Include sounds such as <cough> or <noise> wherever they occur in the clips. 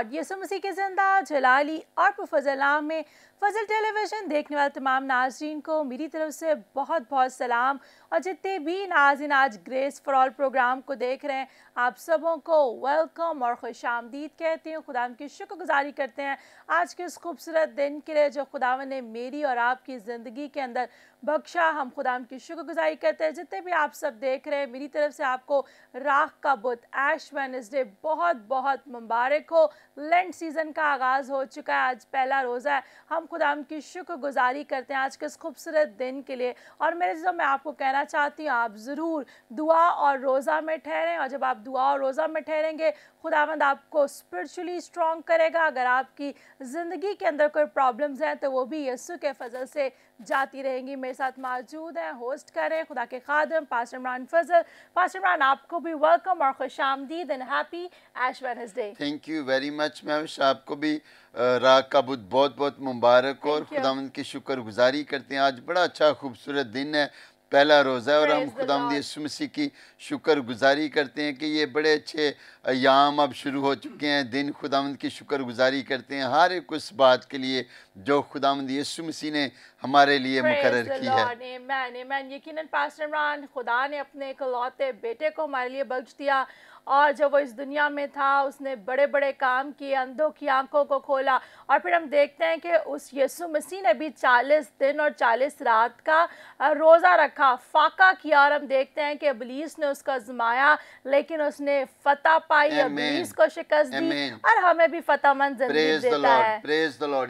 Lord Yesu मसीह के जिंदा जलाली और फजलाम में फजल टेलीविज़न देखने वाले तमाम नाजरीन को मेरी तरफ से बहुत बहुत सलाम और जितने भी नाजिन आज ग्रेस फॉर ऑल प्रोग्राम को देख रहे हैं आप सबों को वेलकम और खुश आमदीद कहते हैं खुदा की शुक्रगुजारी करते हैं आज के इस खूबसूरत दिन के लिए जो खुदा ने मेरी और आपकी ज़िंदगी के अंदर बख्शा हम खुदा की शुक्रगुजारी करते हैं जितने भी आप सब देख रहे हैं मेरी तरफ से आपको राख का बुत ऐश वनसडे बहुत बहुत मुबारक हो लेंट सीज़न का आगाज़ हो चुका है आज पहला रोज़ा है हम खुदा की शुक्रगुजारी करते हैं आज के इस खूबसूरत दिन के लिए और मेरे जो मैं आपको कहना चाहती हूँ आप ज़रूर दुआ और रोज़ा में ठहरें और जब आप दुआ और रोज़ा में ठहरेंगे खुदावंद आपको स्पिरिचुअली स्ट्रॉन्ग करेगा अगर आपकी ज़िंदगी के अंदर कोई प्रॉब्लम्स हैं तो वो भी यस्सु के फजल से जाती रहेंगी मेरे साथ मौजूद हैं होस्ट करें खुदा के खादम पास इमरान फजल पास इमरान आपको भी वेलकम और खुश आमदीद and happy Ash Wednesday thank you very much ma'am आपको भी राग का बुद्ध बहुत बहुत मुबारक और खुदा की शुक्रगुजारी करते हैं आज बड़ा अच्छा खूबसूरत दिन है पहला रोज़ा और हम खुदाम यसुमसी की शुक्र गुज़ारी करते हैं कि ये बड़े अच्छे अयाम अब शुरू हो चुके हैं दिन खुदामंद की शुक्र गुज़ारी करते हैं हर एक उस बात के लिए जो खुदामंद यसु ने हमारे लिए मुकर की है मैं यकीन पास खुदा ने अपने इकलौते बेटे को हमारे लिए बख्श दिया और जब वो इस दुनिया में था उसने बड़े बड़े काम किए अंधों की आंखों को खोला और फिर हम देखते हैं कि उस यसु मसीह ने भी चालीस दिन और चालीस रात का रोज़ा रखा फाका किया और हम देखते हैं कि अबलीस ने उसको आजमाया लेकिन उसने फतेह पाई अबलीस को शिकस्त दी और हमें भी फतेह मंद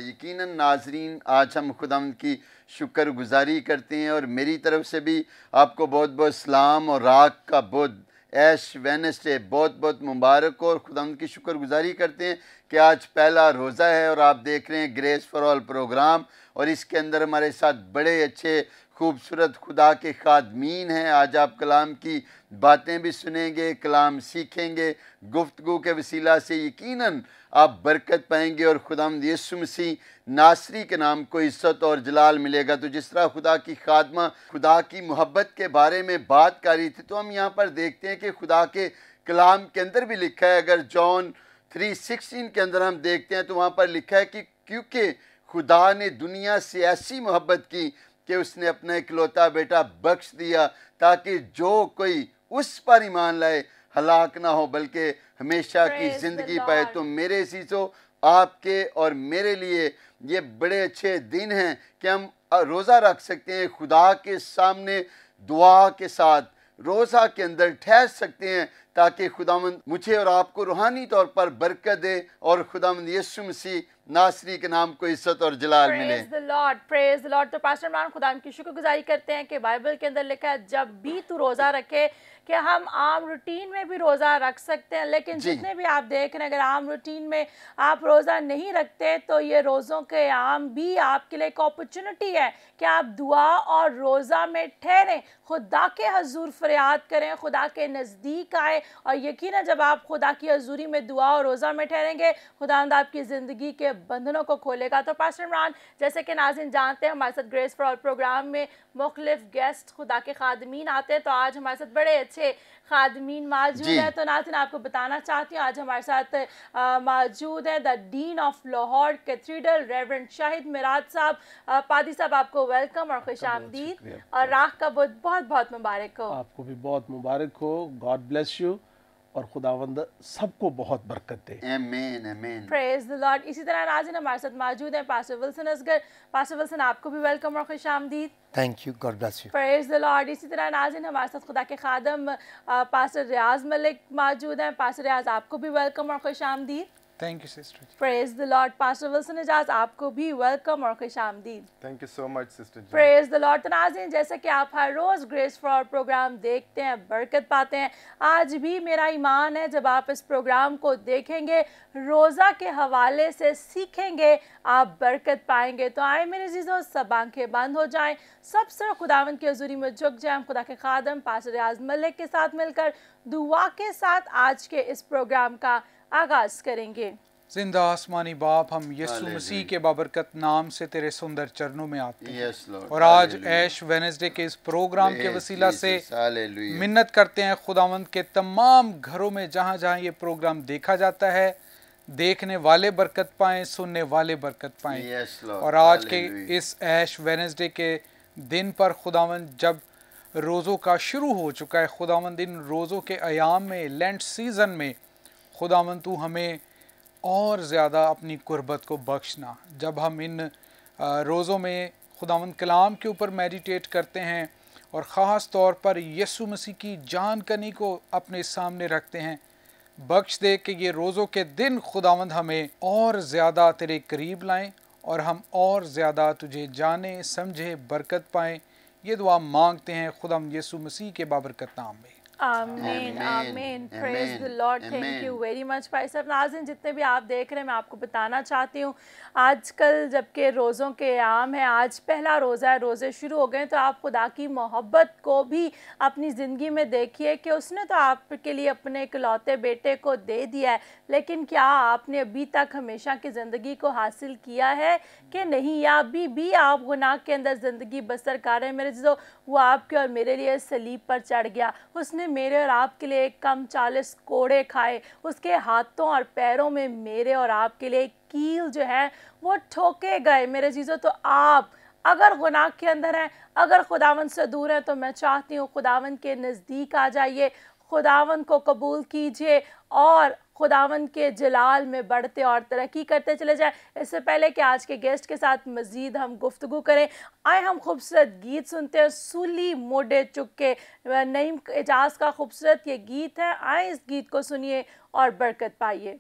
यकीन नाजरीन आज हम खुदा की शुक्र गुजारी करते हैं और मेरी तरफ से भी आपको बहुत बहुत सलाम और राग का बहुत ऐश वेनसडे बहुत बहुत मुबारक हो और खुदा की शुक्रगुजारी करते हैं कि आज पहला रोज़ा है और आप देख रहे हैं ग्रेस फॉर ऑल प्रोग्राम और इसके अंदर हमारे साथ बड़े अच्छे खूबसूरत खुदा के खादमीन हैं आज आप कलाम की बातें भी सुनेंगे कलाम सीखेंगे गुफ्तु के वसीला से यकीनन आप बरकत पाएंगे और खुदा यसु मसीह नासरी के नाम को इज्जत और जलाल मिलेगा तो जिस तरह खुदा की खादमा खुदा की मोहब्बत के बारे में बात कर रही थी तो हम यहाँ पर देखते हैं कि खुदा के कलाम के अंदर भी लिखा है अगर जॉन थ्री सिक्सटीन के अंदर हम देखते हैं तो वहाँ पर लिखा है कि क्योंकि खुदा ने दुनिया से ऐसी मोहब्बत की कि उसने अपना इकलौता बेटा बख्श दिया ताकि जो कोई उस पर ईमान लाए हलाक ना हो बल्कि हमेशा की ज़िंदगी पाए तुम तो मेरे सीसो आपके और मेरे लिए ये बड़े अच्छे दिन हैं कि हम रोज़ा रख सकते हैं खुदा के सामने दुआ के साथ रोज़ा के अंदर ठहर सकते हैं ताकि खुदामंद मुझे और आपको रूहानी तौर पर बरकत दे और खुदामंद यीशु मसीह नासरी के नाम को इज्जत और जलाल praise the Lord praise the Lord तो पास्टर इमरान खुदा की शुक्रगुजारी करते हैं कि बाइबल के अंदर लिखा है जब भी तू रोज़ा रखे कि हम आम रूटीन में भी रोज़ा रख सकते हैं लेकिन जितने भी आप देख रहे हैं अगर आम रूटीन में आप रोज़ा नहीं रखते तो ये रोज़ों के आम भी आपके लिए एक अपॉर्चुनिटी है कि आप दुआ और रोज़ा में ठहरें खुदा के हजूर फरियाद करें खुदा के नज़दीक आए और यकीन जब आप खुदा की हजूरी में दुआ और रोज़ा में ठहरेंगे खुदा आपकी ज़िंदगी के बंधनों को खोलेगा तो पास्टर इमरान जैसे कि नाजिन जानते हैं हमारे साथ ग्रेस फॉर प्रोग्राम में मुख्तफ गेस्ट खुदा के खादमीन आते हैं तो आज हमारे साथ बड़े अच्छे खादमीन मौजूद है तो नाथिन आपको बताना चाहती हूँ आज हमारे साथ मौजूद है the dean of Lahore cathedral reverend Shahid Miraj साहब पादी साहब आपको वेलकम और खुश आमदीद और राख का बुद्ध बहुत बहुत मुबारक हो आपको भी बहुत मुबारक हो गॉड ब्लेस यू और खुदावंद सबको बहुत बरकत दे आमीन आमीन प्रेज द लॉर्ड इसी तरह नाजिन हमारे साथ मौजूद हैं pastor Wilson Asghar pastor Wilson आपको भी वेलकम और खुशामदीद thank you God bless you praise the Lord इसी तरह नाजिन हमारे साथ खुदा के खादम पास्टर रियाज मलिक मौजूद हैं पास्टर रियाज आपको भी वेलकम और खुशामदीद thank you sister praise the Lord pastor Wilson Ejaz आपको भी वेलकम और खुशामदीद thank you so much sister praise the Lord नाजिन जैसे कि आप हर रोज़ ग्रेस फॉर आवर प्रोग्राम देखते हैं बरकत पाते हैं आज भी मेरा ईमान है जब आप इस प्रोग्राम को देखेंगे रोज़ा के हवाले से सीखेंगे आप बरकत पाएंगे तो आए मेरे जीजो सब आंखें बंद हो जाएं सब सर खुदावन की हजूरी में झुक जाएं हम खुदा के खादम पास्टर रियाज मलिक के साथ मिलकर दुआ के साथ आज के इस प्रोग्राम का आगाज करेंगे जिंदा आसमानी बाप हम यीशु मसीह के बाबरकत नाम से तेरे सुंदर चरणों में आते हैं yes, और आज ऐश वेनेसडे के इस प्रोग्राम के वसीला से मिन्नत करते हैं खुदावंद के तमाम घरों में जहाँ जहाँ ये प्रोग्राम देखा जाता है देखने वाले बरकत पाएं सुनने वाले बरकत पाएं yes, और आज के इस ऐश वेनेसडे के दिन पर खुदावंद जब रोज़ों का शुरू हो चुका है खुदावंद इन रोज़ों के आयाम में लेंट सीज़न में खुदा मन तू हमें और ज़्यादा अपनी कुर्बत को बख्शना जब हम इन रोज़ों में खुदावंद कलाम के ऊपर मेडिटेट करते हैं और ख़ास तौर पर यसु मसीह की जान कनी को अपने सामने रखते हैं बख्श दे कि ये रोज़ों के दिन खुदावंद हमें और ज़्यादा तेरे करीब लाएं और हम और ज़्यादा तुझे जाने समझे बरकत पाएँ ये दुआ मांगते हैं खुदा यसु मसीह के बाबरकत नाम में आमीन आमीन praise the Lord thank you very much भाई साहब नाजिन जितने भी आप देख रहे हैं मैं आपको बताना चाहती हूँ आजकल जबकि रोज़ों के आम है आज पहला रोज़ा है रोज़े शुरू हो गए तो आप खुदा की मोहब्बत को भी अपनी ज़िंदगी में देखिए कि उसने तो आपके लिए अपने इकलौते बेटे को दे दिया है लेकिन क्या आपने अभी तक हमेशा की ज़िंदगी को हासिल किया है कि नहीं या अभी भी आप गुनाह के अंदर ज़िंदगी बसर कर रहे हैं मेरे जो वो आपके और मेरे लिए सलीब पर चढ़ गया उसने मेरे और आपके लिए कम चालीस कोड़े खाए उसके हाथों और पैरों में मेरे और आपके लिए कील जो है वो ठोके गए मेरे चीजों तो आप अगर गुनाह के अंदर हैं अगर खुदावन से दूर हैं तो मैं चाहती हूँ खुदावन के नज़दीक आ जाइए खुदावन को कबूल कीजिए और खुदावन के जलाल में बढ़ते और तरक्की करते चले जाए इससे पहले कि आज के गेस्ट के साथ मज़ीद हम गुफ्तु करें आए हम खूबसूरत गीत सुनते हैं सूली मोडे चुके नईम एजाज का खूबसूरत ये गीत है आए इस गीत को सुनिए और बरकत पाइए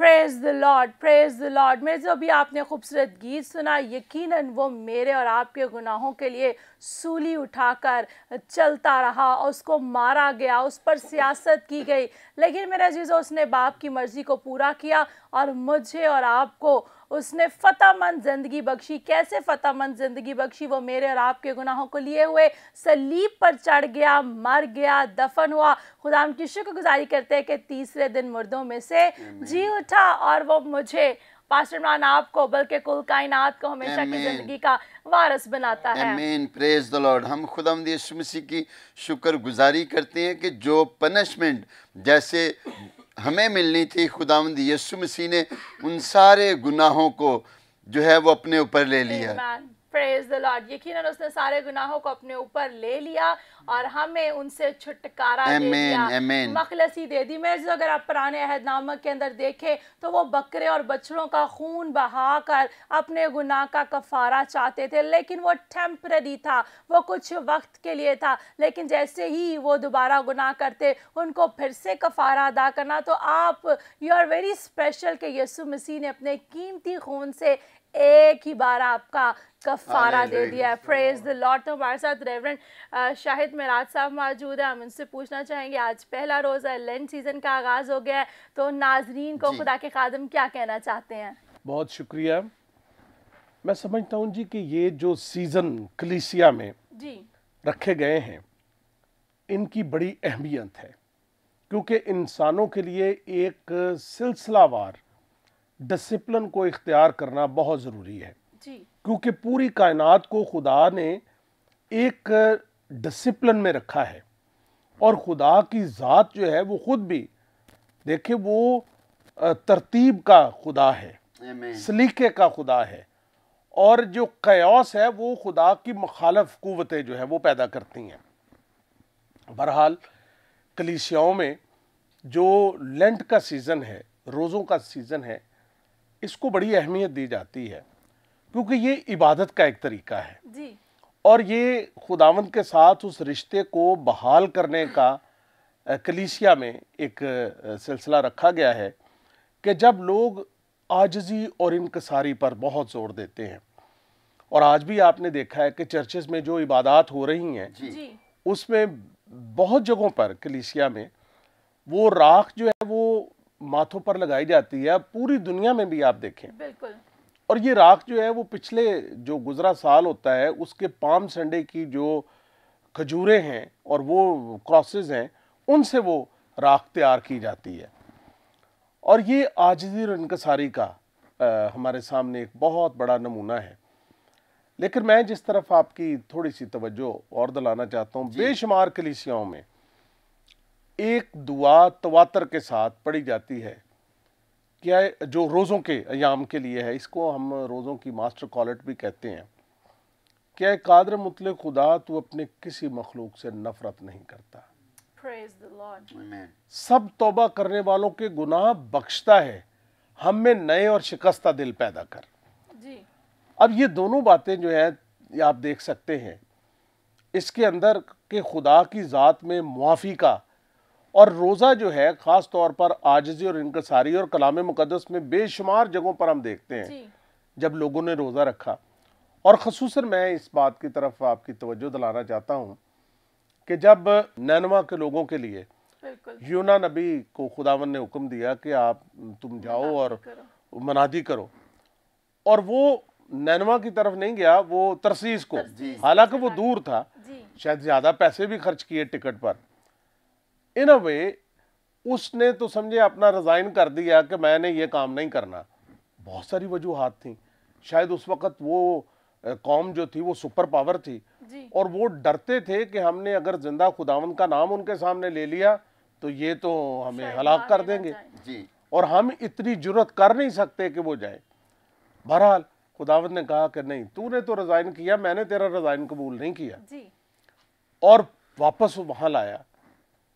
praise the Lord praise the Lord मेरे जो भी आपने खूबसूरत गीत सुना यकीनन वो मेरे और आपके गुनाहों के लिए सूली उठाकर चलता रहा और उसको मारा गया उस पर सियासत की गई लेकिन मेरा जीजो उसने बाप की मर्ज़ी को पूरा किया और मुझे और आपको उसने फतेहमंद ज़िंदगी बख्शी कैसे फतेहमंद ज़िंदगी बख्शी वो मेरे और आपके गुनाहों को लिए हुए सलीब पर चढ़ गया मर गया दफन हुआ खुदा की शुक्रगुजारी करते हैं कि तीसरे दिन मुर्दों में से जी उठा और वो मुझे पास्टर आपको बल्कि कुल कायनात को हमेशा की ज़िंदगी का वारस बनाता है आमीन प्रेज द लॉर्ड हम खुदा मसीह की शुक्रगुजारी करते हैं कि जो पनिशमेंट जैसे हमें मिलनी थी खुदावंद यीशु मसीह ने उन सारे गुनाहों को जो है वो अपने ऊपर ले लिया फ्रेज द लॉर्ड यकीनन उसने सारे गुनाहों को अपने ऊपर ले लिया और हमें उनसे छुटकारा दे दिया मखलसी दे दी मेरे अगर आप पुराने अहदनामा के अंदर देखें तो वो बकरे और बछड़ों का खून बहा कर अपने गुनाह का कफारा चाहते थे लेकिन वो टेम्पररी था वो कुछ वक्त के लिए था लेकिन जैसे ही वो दोबारा गुनाह करते उनको फिर से कफारा अदा करना तो आप यू आर वेरी स्पेशल के यसु मसीह ने अपने कीमती खून से एक ही बार आपका कफारा हाँ, दे दिया है द लॉट तो हमारे साथ रेवरेंट शाहिद मेराज साहब मौजूद है हम उनसे पूछना चाहेंगे आज पहला रोज़ है लेंट सीज़न का आगाज़ हो गया है तो नाजरीन को खुदा के खादम क्या कहना चाहते हैं बहुत शुक्रिया मैं समझता हूँ जी कि ये जो सीज़न कलीसिया में जी रखे गए हैं इनकी बड़ी अहमियत है क्योंकि इंसानों के लिए एक सिलसिलावार डिसिप्लिन को इख्तियार करना बहुत ज़रूरी है क्योंकि पूरी कायनात को खुदा ने एक डिसिप्लिन में रखा है और खुदा की ज़ात जो है वो ख़ुद भी देखिए वो तरतीब का खुदा है सलीके का खुदा है और जो कयास है वो खुदा की मखालफ कुतें जो है वो पैदा करती हैं बहरहाल कलीसियाओं में जो लेंट का सीज़न है रोज़ों का सीज़न है इसको बड़ी अहमियत दी जाती है क्योंकि ये इबादत का एक तरीका है जी। और ये खुदावंद के साथ उस रिश्ते को बहाल करने का कलीसिया में एक सिलसिला रखा गया है कि जब लोग आजजी और इनकसारी पर बहुत जोर देते हैं और आज भी आपने देखा है कि चर्चेस में जो इबादत हो रही हैं उसमें बहुत जगहों पर कलीसिया में वो राख जो है वो माथों पर लगाई जाती है पूरी दुनिया में भी आप देखें बिल्कुल और ये राख जो है वो पिछले जो गुजरा साल होता है उसके पाम संडे की जो खजूरें हैं और वो क्रॉसेज हैं उनसे वो राख तैयार की जाती है और ये आजदी रनकसारी का आ, हमारे सामने एक बहुत बड़ा नमूना है लेकिन मैं जिस तरफ आपकी थोड़ी सी तवज्जो और दिलाना चाहता हूँ बेशुमार कलीसियाओं में एक दुआ तवातर के साथ पढ़ी जाती है क्या जो रोज़ों के अयाम के लिए है इसको हम रोज़ों की मास्टर कॉलेट भी कहते हैं क्या कादर मुतल खुदा तू अपने किसी मखलूक से नफरत नहीं करता सब तोबा करने वालों के गुनाह बख्शता है हम में नए और शिकस्ता दिल पैदा कर जी। अब ये दोनों बातें जो है आप देख सकते हैं इसके अंदर के खुदा की ज़ात में मुआफ़ी का और रोज़ा जो है ख़ास तौर पर आजजी और इनकसारी और कलाम मुकदस में बेशुमार जगहों पर हम देखते हैं जब लोगों ने रोज़ा रखा और खसूस मैं इस बात की तरफ आपकी तवज्जो दिलाना चाहता हूँ कि जब नैनवा के लोगों के लिए यूना नबी को खुदावन ने हुक्म दिया कि आप तुम जाओ और मनादी करो और वो नैनवा की तरफ नहीं गया वो तरसीस को हालांकि वो दूर था शायद ज़्यादा पैसे भी खर्च किए टिकट पर इन अ वे उसने तो समझे अपना रिज़ाइन कर दिया कि मैंने ये काम नहीं करना बहुत सारी वजूहत थी शायद उस वक़्त वो कौम जो थी वो सुपर पावर थी और वो डरते थे कि हमने अगर जिंदा खुदावन का नाम उनके सामने ले लिया तो ये तो हमें हलाक कर देंगे जी और हम इतनी जरूरत कर नहीं सकते कि वो जाए बहरहाल खुदावन ने कहा कि नहीं तूने तो रिज़ाइन किया मैंने तेरा रिज़ाइन कबूल नहीं किया जी। और वापस वहाँ लाया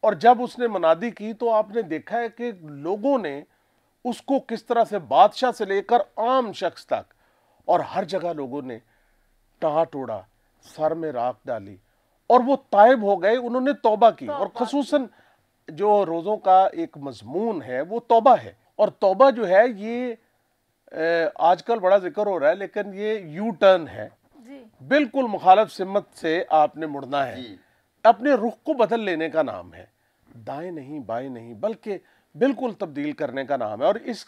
और जब उसने मनादी की तो आपने देखा है कि लोगों ने उसको किस तरह से बादशाह से लेकर आम शख्स तक और हर जगह लोगों ने टाट उड़ा सर में राख डाली और वो तायब हो गए उन्होंने तोबा की और खसूस जो रोज़ों का एक मजमून है वो तोबा है और तोबा जो है ये आजकल बड़ा जिक्र हो रहा है लेकिन ये यू टर्न है बिल्कुल मुखालफ सिमत से आपने मुड़ना है अपने रुख को बदल लेने का नाम है दाएं नहीं बाएं नहीं बल्कि बिल्कुल तब्दील करने का नाम है और इस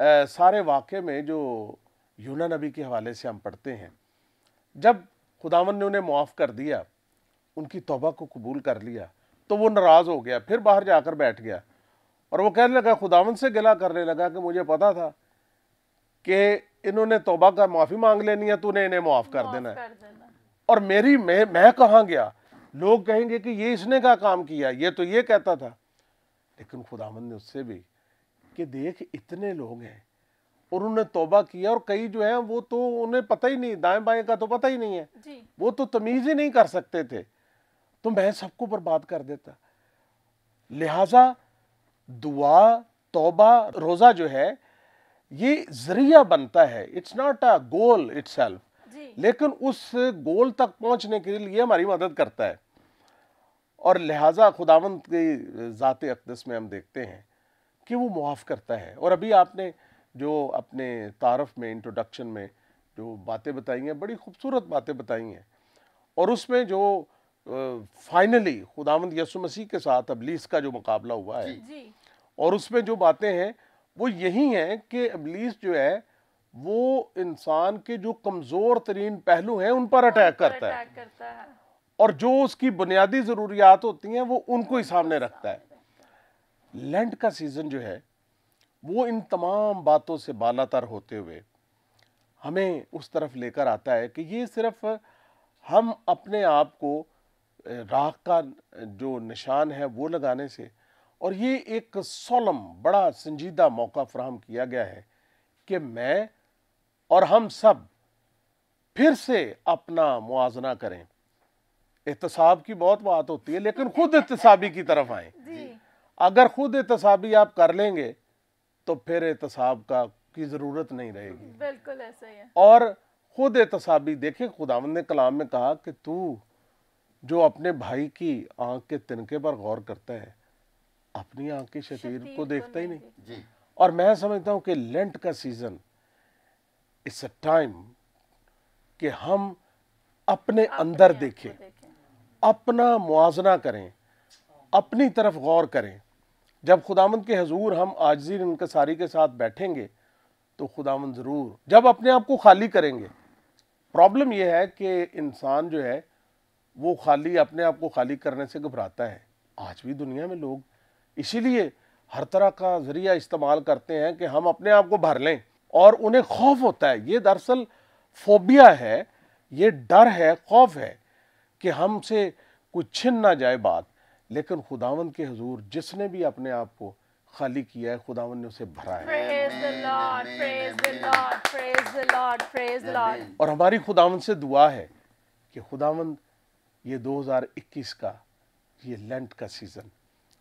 आ, सारे वाक़े में जो यूना नबी के हवाले से हम पढ़ते हैं जब खुदावन ने उन्हें मुआफ़ कर दिया उनकी तोबा को कबूल कर लिया तो वो नाराज़ हो गया फिर बाहर जाकर बैठ गया और वो कहने लगा खुदावन से गिला करने लगा कि मुझे पता था कि इन्होंने तोबा का माफ़ी मांग लेनी है तूने इन्हें मुआफ़ कर देना है और मेरी मैं मैं कहाँ गया लोग कहेंगे कि ये इसने का काम किया ये तो ये कहता था लेकिन खुदावन ने उससे भी कि देख इतने लोग हैं और उन्होंने तोबा किया और कई जो है वो तो उन्हें पता ही नहीं दाएं बाएं का तो पता ही नहीं है जी। वो तो तमीज ही नहीं कर सकते थे तो मैं सबको बर्बाद कर देता लिहाजा दुआ तोबा रोज़ा जो है ये जरिया बनता है it's not a goal itself लेकिन उस गोल तक पहुंचने के लिए हमारी मदद करता है और लिहाजा खुदावंद की ज़ात अकदस में हम देखते हैं कि वो मुआफ़ करता है और अभी आपने जो अपने तारफ़ में इंट्रोडक्शन में जो बातें बताई हैं बड़ी खूबसूरत बातें बताई हैं और उसमें जो फाइनली खुदावंद यसु मसीह के साथ अबलीस का जो मुकाबला हुआ है जी, जी। और उसमें जो बातें हैं वो यही हैं कि अबलीस जो है वो इंसान के जो कमज़ोर तरीन पहलू हैं उन पर अटैक करता, करता है, और जो उसकी बुनियादी ज़रूरियात होती हैं वो उनको ही सामने रखता है लेंट का सीज़न जो है वो इन तमाम बातों से बालातर होते हुए हमें उस तरफ लेकर आता है कि ये सिर्फ हम अपने आप को राख का जो निशान है वो लगाने से और ये एक सोलम बड़ा संजीदा मौका फ्राहम किया गया है कि मैं और हम सब फिर से अपना मुआजना करें एहतसाब की बहुत बात होती है लेकिन खुद एहतसाबी की तरफ आए अगर खुद एहतसाबी आप कर लेंगे तो फिर एहतसाब का की ज़रूरत नहीं रहेगी बिल्कुल ऐसा ही है और खुद एहतसाबी देखे खुदावंद ने कलाम में कहा कि तू जो अपने भाई की आंख के तिनके पर गौर करता है अपनी आंख के शतीर को देखता ही नहीं जी। और मैं समझता हूँ कि लेंट का सीज़न इट्स अ टाइम कि हम अपने अंदर देखें अपना मुआजना करें अपनी तरफ गौर करें जब खुदामंद के हजूर हम आजीर इनकसारी के साथ बैठेंगे तो खुदामंद ज़रूर जब अपने आप को खाली करेंगे प्रॉब्लम यह है कि इंसान जो है वो खाली अपने आप को खाली करने से घबराता है आज भी दुनिया में लोग इसीलिए हर तरह का ज़रिया इस्तेमाल करते हैं कि हम अपने आप को भर लें और उन्हें खौफ होता है ये दरअसल फोबिया है ये डर है खौफ है कि हमसे कुछ छिन ना जाए बात लेकिन खुदावन के हजूर जिसने भी अपने आप को खाली किया है खुदावन ने उसे भरा है और हमारी खुदावन से दुआ है कि खुदावन ये 2021 का ये लेंट का सीज़न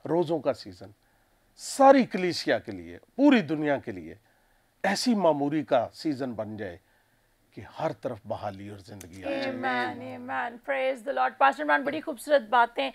रोज़ों का सीज़न सारी कलीसिया के लिए पूरी दुनिया के लिए ऐसी मामूरी का सीजन बन जाए कि हर तरफ बहाली और जिंदगी बड़ी खूबसूरत बातें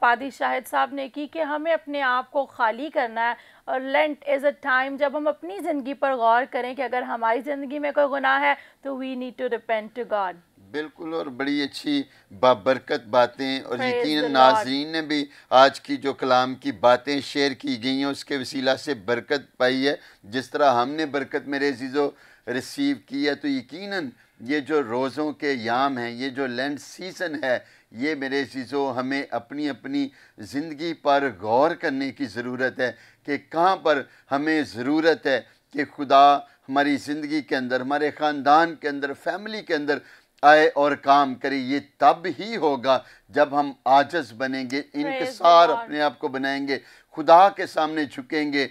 पादी शाहिद साहब ने की कि हमें अपने आप को खाली करना है और लेंट इज़ अ टाइम जब हम अपनी ज़िंदगी पर गौर करें कि अगर हमारी ज़िंदगी में कोई गुनाह है तो we need to repent to God बिल्कुल और बड़ी अच्छी बाबरकत बातें और यकीन नाजरीन ने भी आज की जो कलाम की बातें शेयर की गई हैं उसके वसीला से बरकत पाई है जिस तरह हमने बरकत मेरे चीज़ों रिसीव की है तो यकीन ये जो रोज़ों के याम हैं ये जो लैंड सीज़न है ये मेरे चीज़ों हमें अपनी अपनी ज़िंदगी पर गौर करने की ज़रूरत है कि कहाँ पर हमें ज़रूरत है कि खुदा हमारी ज़िंदगी के अंदर हमारे ख़ानदान के अंदर फैमिली के अंदर आए और काम करें ये तब ही होगा जब हम आजस बनेंगे इनकसार अपने आप को बनाएंगे खुदा के सामने झुकेंगे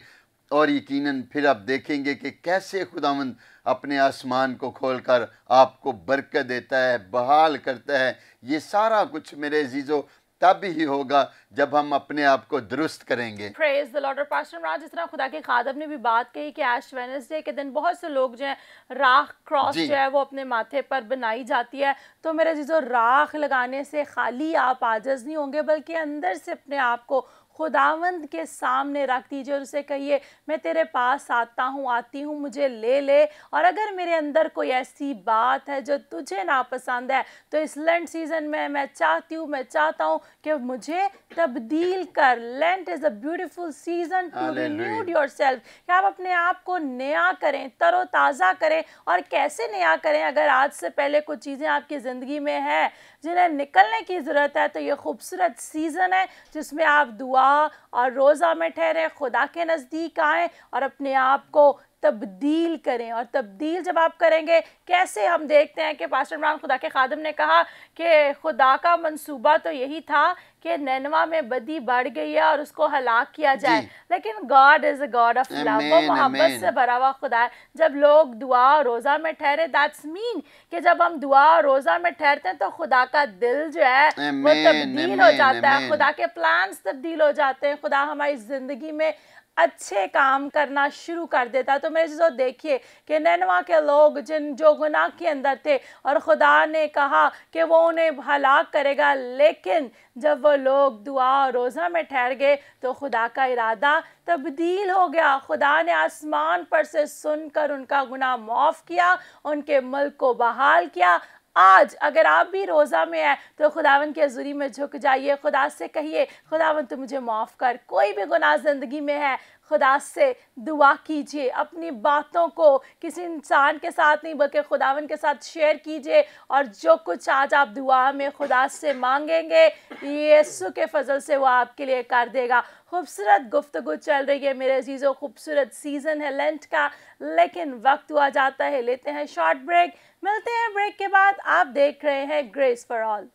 और यकीनन फिर आप देखेंगे कि कैसे खुदावंद अपने आसमान को खोलकर आपको बरकत देता है बहाल करता है ये सारा कुछ मेरे अजीज़ो तब ही होगा जब हम अपने आप को दुरुस्त करेंगे praise the Lord pastor Raj इस तरह खुदा के खादब ने भी बात कही कि आज वेनसडे के दिन बहुत से लोग जो है राख क्रॉस जो है वो अपने माथे पर बनाई जाती है तो मेरे जीजो राख लगाने से खाली आप आजज नहीं होंगे बल्कि अंदर से अपने आप को खुदावंद के सामने रख दीजिए और उसे कहिए मैं तेरे पास आता हूँ आती हूँ मुझे ले ले और अगर मेरे अंदर कोई ऐसी बात है जो तुझे नापसंद है तो इस लेंट सीज़न में मैं चाहती हूँ मैं चाहता हूँ कि मुझे तब्दील कर Lent is a beautiful season to renewed yourself कि आप अपने आप को नया करें तरोताज़ा करें और कैसे नया करें अगर आज से पहले कुछ चीज़ें आपकी ज़िंदगी में है जिन्हें निकलने की ज़रूरत है तो ये खूबसूरत सीज़न है जिसमें आप दुआ दुआ और रोज़ा में ठहरें खुदा के नज़दीक आएँ और अपने आप को तब्दील करें और तब्दील जब आप करेंगे कैसे हम देखते हैं कि पास्टर इमरान खुदा के खादम ने कहा कि खुदा का मंसूबा तो यही था कि नैनवा में बदी बढ़ गई है और उसको हलाक किया जाए लेकिन God is a God of love वो मोहब्बत से भरा हुआ खुदा है जब लोग दुआ और रोज़ा में ठहरे दैट्स मीन कि जब हम दुआ और रोज़ा में ठहरते हैं तो खुदा का दिल जो है वो तब्दील हो जाता है खुदा के प्लान्स तब्दील हो जाते हैं खुदा हमारी ज़िंदगी में अच्छे काम करना शुरू कर देता तो मेरे जो देखिए कि नैनवा के लोग जिन जो गुनाह के अंदर थे और ख़ुदा ने कहा कि वो उन्हें हलाक करेगा लेकिन जब वो लोग दुआ और रोज़ा में ठहर गए तो खुदा का इरादा तब्दील हो गया खुदा ने आसमान पर से सुनकर उनका गुनाह माफ़ किया उनके मुल्क को बहाल किया आज अगर आप भी रोज़ा में हैं तो खुदावन के हजूरी में झुक जाइए खुदा से कहिए खुदावन तो मुझे माफ़ कर कोई भी गुनाह ज़िंदगी में है खुदा से दुआ कीजिए अपनी बातों को किसी इंसान के साथ नहीं बल्कि खुदावन के साथ शेयर कीजिए और जो कुछ आज आप दुआ में खुदा से मांगेंगे यीशु के फजल से वो आपके लिए कर देगा खूबसूरत गुफ्तु चल रही है मेरे अजीज़ों खूबसूरत सीज़न है लेंट का लेकिन वक्त हुआ जाता है लेते हैं शॉर्ट ब्रेक मिलते हैं ब्रेक के बाद आप देख रहे हैं grace for all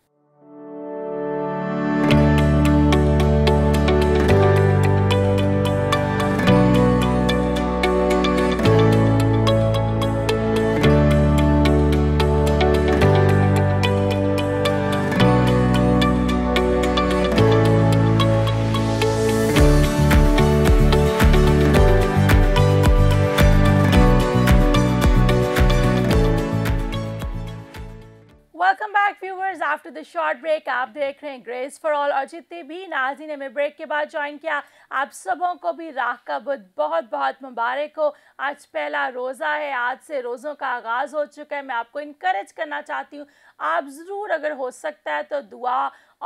back viewers after the short break आप देख रहे हैं ग्रेस फॉर ऑल और जितने भी नाजी ने हमें ब्रेक के बाद ज्वाइन किया आप सबों को भी राह का बुध बहुत बहुत मुबारक हो आज पहला रोज़ा है आज से रोज़ों का आगाज़ हो चुका है मैं आपको इनक्रेज करना चाहती हूँ आप ज़रूर अगर हो सकता है तो दुआ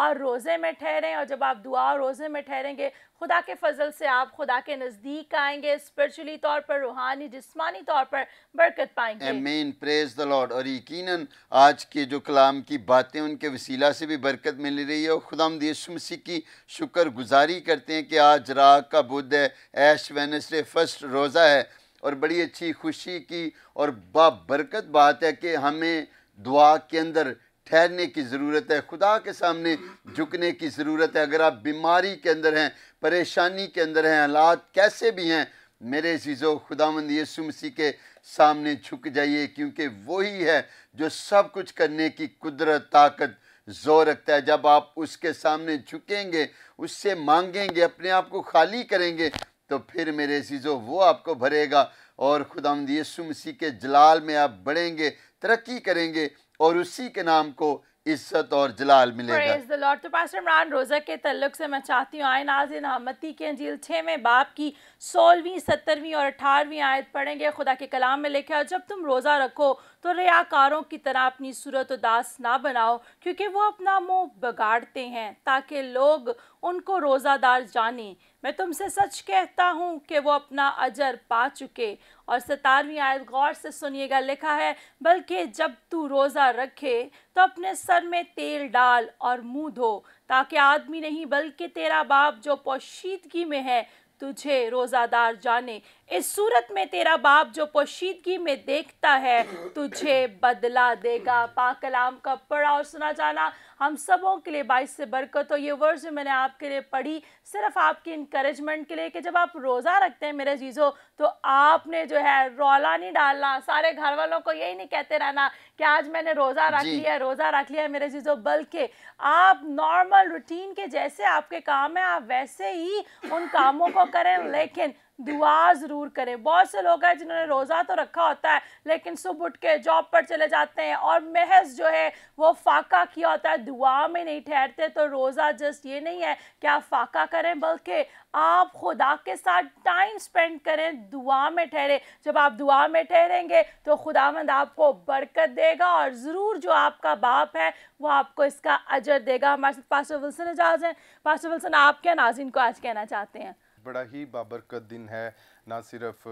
और रोज़े में ठहरें और जब आप दुआ और रोज़े में ठहरेंगे खुदा के फजल से आप खुदा के नज़दीक आएंगे स्पिरिचुअली तौर पर रूहानी जिस्मानी तौर पर बरकत पाएंगे मेन प्रेज द लॉर्ड और यकीन आज के जो कलाम की बातें उनके वसीला से भी बरकत मिल रही है और खुदा यीशु की शुक्र गुजारी करते हैं कि आज राग का बुद्ध है ऐश वेनसडे फर्स्ट रोज़ा है और बड़ी अच्छी खुशी की और बाबरकत बात है कि हमें दुआ के अंदर ठहरने की ज़रूरत है खुदा के सामने झुकने की ज़रूरत है अगर आप बीमारी के अंदर हैं परेशानी के अंदर हैं हालात कैसे भी हैं मेरे चीज़ों खुदामंद यसु मसीह के सामने झुक जाइए क्योंकि वही है जो सब कुछ करने की कुदरत ताकत जोर रखता है जब आप उसके सामने झुकेंगे उससे मांगेंगे अपने आप को खाली करेंगे तो फिर मेरे चीज़ों वो आपको भरेगा और खुदामद यसु मसीह के जलाल में आप बढ़ेंगे तरक्की करेंगे और उसी के नाम को इज्जत और जलाल मिलेगा तो पास्टर इमरान रोज़ा के तल्लुक से मैं चाहती हूँ आय नाजिन हमती के अंजील छः में बाप की सोलहवीं सत्तरवीं और अठारहवीं आयत पढ़ेंगे खुदा के कलाम में लिखा है जब तुम रोज़ा रखो तो रयाकारों की तरह अपनी सूरत उदास ना बनाओ क्योंकि वो अपना मुंह बगाड़ते हैं ताकि लोग उनको रोज़ादार जाने मैं तुमसे सच कहता हूँ कि वो अपना अजर पा चुके और सतारवीं आयत गौर से सुनिएगा लिखा है बल्कि जब तू रोज़ा रखे तो अपने सर में तेल डाल और मुंह धो ताकि आदमी नहीं बल्कि तेरा बाप जो पोशीदगी में है तुझे रोज़ादार जाने इस सूरत में तेरा बाप जो पोशीदगी में देखता है तुझे बदला देगा पा कलाम का पढ़ा और सुना जाना हम सबों के लिए बाईस से बरकत हो ये वर्ड जो मैंने आपके लिए पढ़ी सिर्फ आपकी इंकरेजमेंट के लिए कि जब आप रोज़ा रखते हैं मेरे चीज़ों तो आपने जो है रौला नहीं डालना सारे घर वालों को यही नहीं कहते रहना कि आज मैंने रोज़ा रख लिया रोज़ा रख लिया मेरे चीज़ों बल्कि आप नॉर्मल रूटीन के जैसे आपके काम है आप वैसे ही उन कामों को करें लेकिन दुआ ज़रूर करें बहुत से लोग हैं जिन्होंने रोज़ा तो रखा होता है लेकिन सुबह उठ के जॉब पर चले जाते हैं और महज जो है वो फाका किया होता है दुआ में नहीं ठहरते तो रोज़ा जस्ट ये नहीं है कि आप फाका करें बल्कि आप खुदा के साथ टाइम स्पेंड करें दुआ में ठहरें जब आप दुआ में ठहरेंगे तो खुदावंद आपको बरकत देगा और ज़रूर जो आपका बाप है वो आपको इसका अजर देगा हमारे साथ पास्टर विल्सन एजाज हैं पास्टर विल्सन आप क्या नाजिन को आज कहना चाहते हैं बड़ा ही बाबरकत दिन है ना सिर्फ़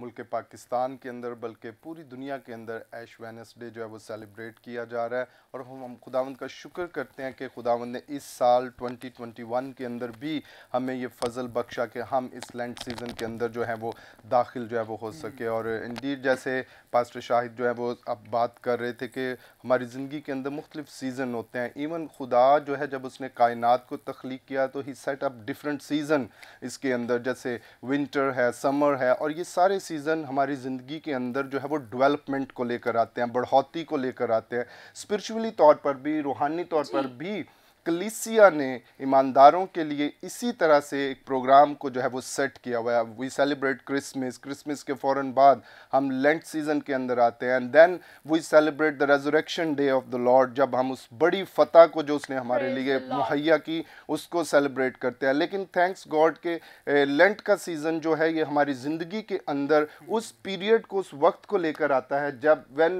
मुल्क पाकिस्तान के अंदर बल्कि पूरी दुनिया के अंदर ऐश वेनसडे जो है वो सेलिब्रेट किया जा रहा है और हम हम खुदावंद का शुक्र करते हैं कि खुदावंद ने इस साल 2021 के अंदर भी हमें ये फजल बख्शा कि हम इस लैंड सीज़न के अंदर जो है वो दाखिल जो है वो हो सके हम्म। और इंडीड जैसे पास्टर शाहिद जो है वो अब बात कर रहे थे कि हमारी ज़िंदगी के अंदर मुख्तलिफ सीज़न होते हैं इवन खुदा जो है जब उसने कायनत को तख्लीक किया तो he set up different season इसके अंदर जैसे विंटर है समर है और ये सारे सीज़न हमारी ज़िंदगी के अंदर जो है वो डेवलपमेंट को लेकर आते हैं बढ़ोतरी को लेकर आते हैं स्पिरिचुअली तौर पर भी रूहानी तौर पर भी कलिसिया ने ईमानदारों के लिए इसी तरह से एक प्रोग्राम को जो है वो सेट किया हुआ है वी सेलिब्रेट क्रिसमस क्रिसमस के फ़ौर बाद हम लेंट सीज़न के अंदर आते हैं and then we celebrate the resurrection day of the Lord जब हम उस बड़ी फतह को जो उसने हमारे लिए मुहैया की उसको सेलिब्रेट करते हैं लेकिन थैंक्स गॉड के लेंट का सीज़न जो है ये हमारी ज़िंदगी के अंदर उस पीरियड को उस वक्त को लेकर आता है जब when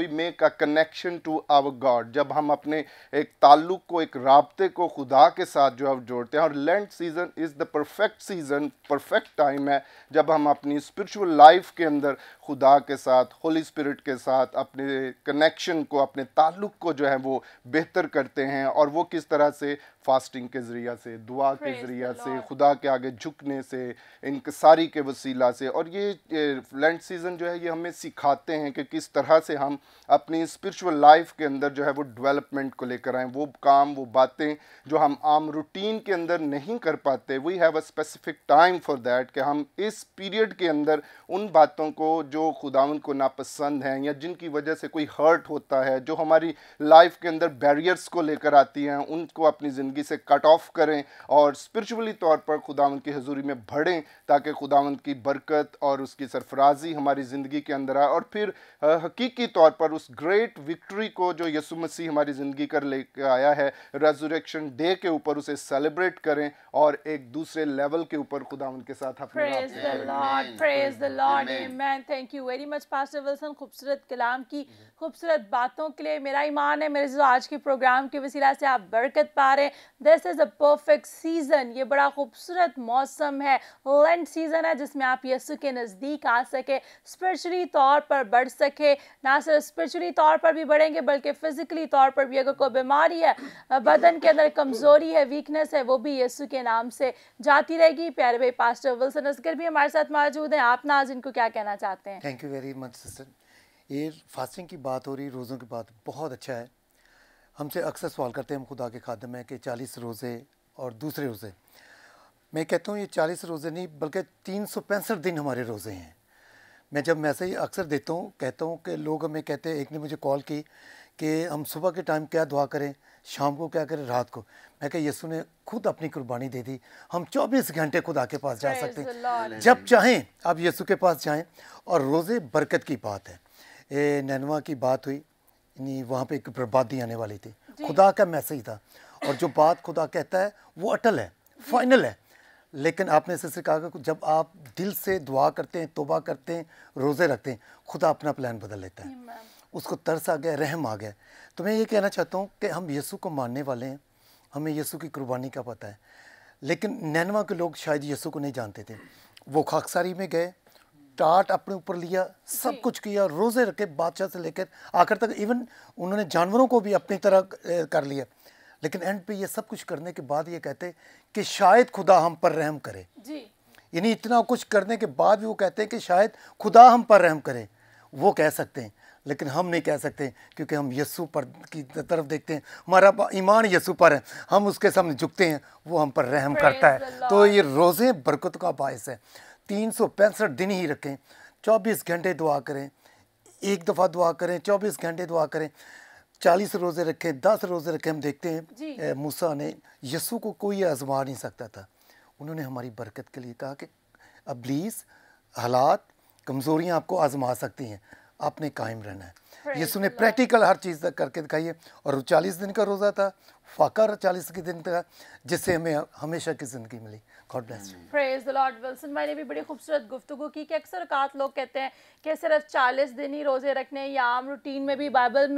we make a connection to our God जब हम अपने एक ताल्लुक को एक रबते को खुदा के साथ जो है जोड़ते हैं और Lent season is the perfect season perfect time है जब हम अपनी स्पिरिचुअल लाइफ के अंदर खुदा के साथ होली स्पिरिट के साथ अपने कनेक्शन को अपने ताल्लुक को जो है वो बेहतर करते हैं और वो किस तरह से फास्टिंग के ज़रिया से दुआ के ज़रिया से खुदा के आगे झुकने से इनकसारी के वसीला से और ये लेंट सीज़न जो है ये हमें सिखाते हैं कि किस तरह से हम अपनी स्पिरिचुअल लाइफ के अंदर जो है वो डेवलपमेंट को लेकर आएँ वो काम वो बातें जो हम आम रूटीन के अंदर नहीं कर पाते we have a specific time for that कि हम इस पीरियड के अंदर उन बातों को जो खुदावन को नापसंद हैं या जिनकी वजह से कोई हर्ट होता है जो हमारी लाइफ के अंदर बैरियर्स को लेकर आती हैं उनको अपनी ज़िंदगी से कट ऑफ करें और स्परिचुअली तौर पर खुदावन की हजूरी में बढ़ें ताकि खुदावन की बरकत और उसकी सरफराजी हमारी ज़िंदगी के अंदर आए और फिर हकीकी तौर पर उस ग्रेट विक्ट्री को जो यसु मसीह हमारी ज़िंदगी कर लेकर आया है रेजुरेक्शन डे के ऊपर उसे सेलिब्रेट करें और एक दूसरे लेवल के ऊपर खुदा उनके साथ thank you very much pastor Wilson खूबसूरत कलाम की खूबसूरत बातों के लिए मेरा ईमान है मेरे जो आज के प्रोग्राम के वसीला से आप बरकत पा रहे हैं this is a perfect season ये बड़ा खूबसूरत मौसम है लेंट सीज़न है जिसमें आप यस्सु के नज़दीक आ सके स्पिरिचुअली तौर पर बढ़ सके ना सिर्फ स्पिरिचुअली तौर पर भी बढ़ेंगे बल्कि फ़िज़िकली तौर पर भी अगर कोई बीमारी है बदन के अंदर कमज़ोरी है वीकनेस है वो भी यस्सु के नाम से जाती रहेगी प्यारे भाई पास्टर विल्सन असगर भी हमारे साथ मौजूद हैं आप ना आज इनको क्या कहना चाहते हैं thank you very much sister ये फास्टिंग की बात हो रही रोज़ों की बात बहुत अच्छा है हमसे अक्सर सवाल करते हैं हम खुदा के खादम हैं कि चालीस रोज़े और दूसरे रोज़े मैं कहता हूँ ये चालीस रोज़े नहीं बल्कि तीन सौ पैंसठ दिन हमारे रोज़े हैं मैं जब मैसेज अक्सर देता हूँ कहता हूँ कि लोग हमें कहते हैं एक ने मुझे कॉल की कि हम सुबह के टाइम क्या दुआ करें शाम को क्या करें रात को मैं कह यसु ने खुद अपनी कुर्बानी दे दी हम 24 घंटे खुदा के पास जा सकते हैं जब चाहें आप यसु के पास जाएं और रोज़े बरकत की बात है ए, नैनवा की बात हुई यानी वहाँ पे एक बर्बादी आने वाली थी खुदा का मैसेज था और जो बात खुदा कहता है वो अटल है फाइनल है लेकिन आपने से कहा कि जब आप दिल से दुआ करते हैं तोबा करते हैं रोज़े रखते हैं खुदा अपना प्लान बदल लेता है उसको तरस आ गया रहम आ गया तो मैं ये कहना चाहता हूँ कि हम यीशु को मानने वाले हैं हमें यीशु की कुर्बानी का पता है लेकिन नैनवा के लोग शायद यीशु को नहीं जानते थे वो खाकसारी में गए टाट अपने ऊपर लिया सब कुछ किया रोज़े रखे बादशाह से लेकर आखिर तक इवन उन्होंने जानवरों को भी अपनी तरह कर लिया लेकिन एंड पे ये सब कुछ करने के बाद ये कहते कि शायद खुदा हम पर रहम करे यानी इतना कुछ करने के बाद भी वो कहते हैं कि शायद खुदा हम पर रहम करे वो कह सकते हैं लेकिन हम नहीं कह सकते क्योंकि हम यस्सु पर की तरफ देखते हैं हमारा ईमान यसु पर है हम उसके सामने झुकते हैं वो हम पर रहम करता है तो ये रोज़े बरकत का बायस है तीन सौ पैंसठ दिन ही रखें चौबीस घंटे दुआ करें एक दफ़ा दुआ करें चौबीस घंटे दुआ करें चालीस रोज़े रखें दस रोज़े रखें हम देखते हैं मूसा ने यसु को कोई आजमा नहीं सकता था उन्होंने हमारी बरकत के लिए कहा कि अब्लीस हालात कमज़ोरियाँ आपको आजमा सकती हैं आपने कायम रहना है यीशु ने प्रैक्टिकल हर चीज़ तक करके दिखाई है और चालीस दिन का रोज़ा था फाका चालीस के दिन का जिससे हमें हमेशा की ज़िंदगी मिली Mm. ने भी बड़ी खूबसूरत गुफ्तु की कि अक्सर कात लोग कहते हैं कि सिर्फ चालीस दिन ही रोज़े रखने रूटीन में भी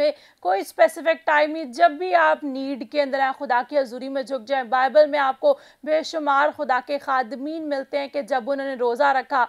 में कोई स्पेसिफिक टाइम ही जब भी आप नीड के अंदर खुदा की हजूरी में झुक बाइबल में आपको बेशुमार खुदा के खादमीन मिलते हैं कि जब उन्होंने रोज़ा रखा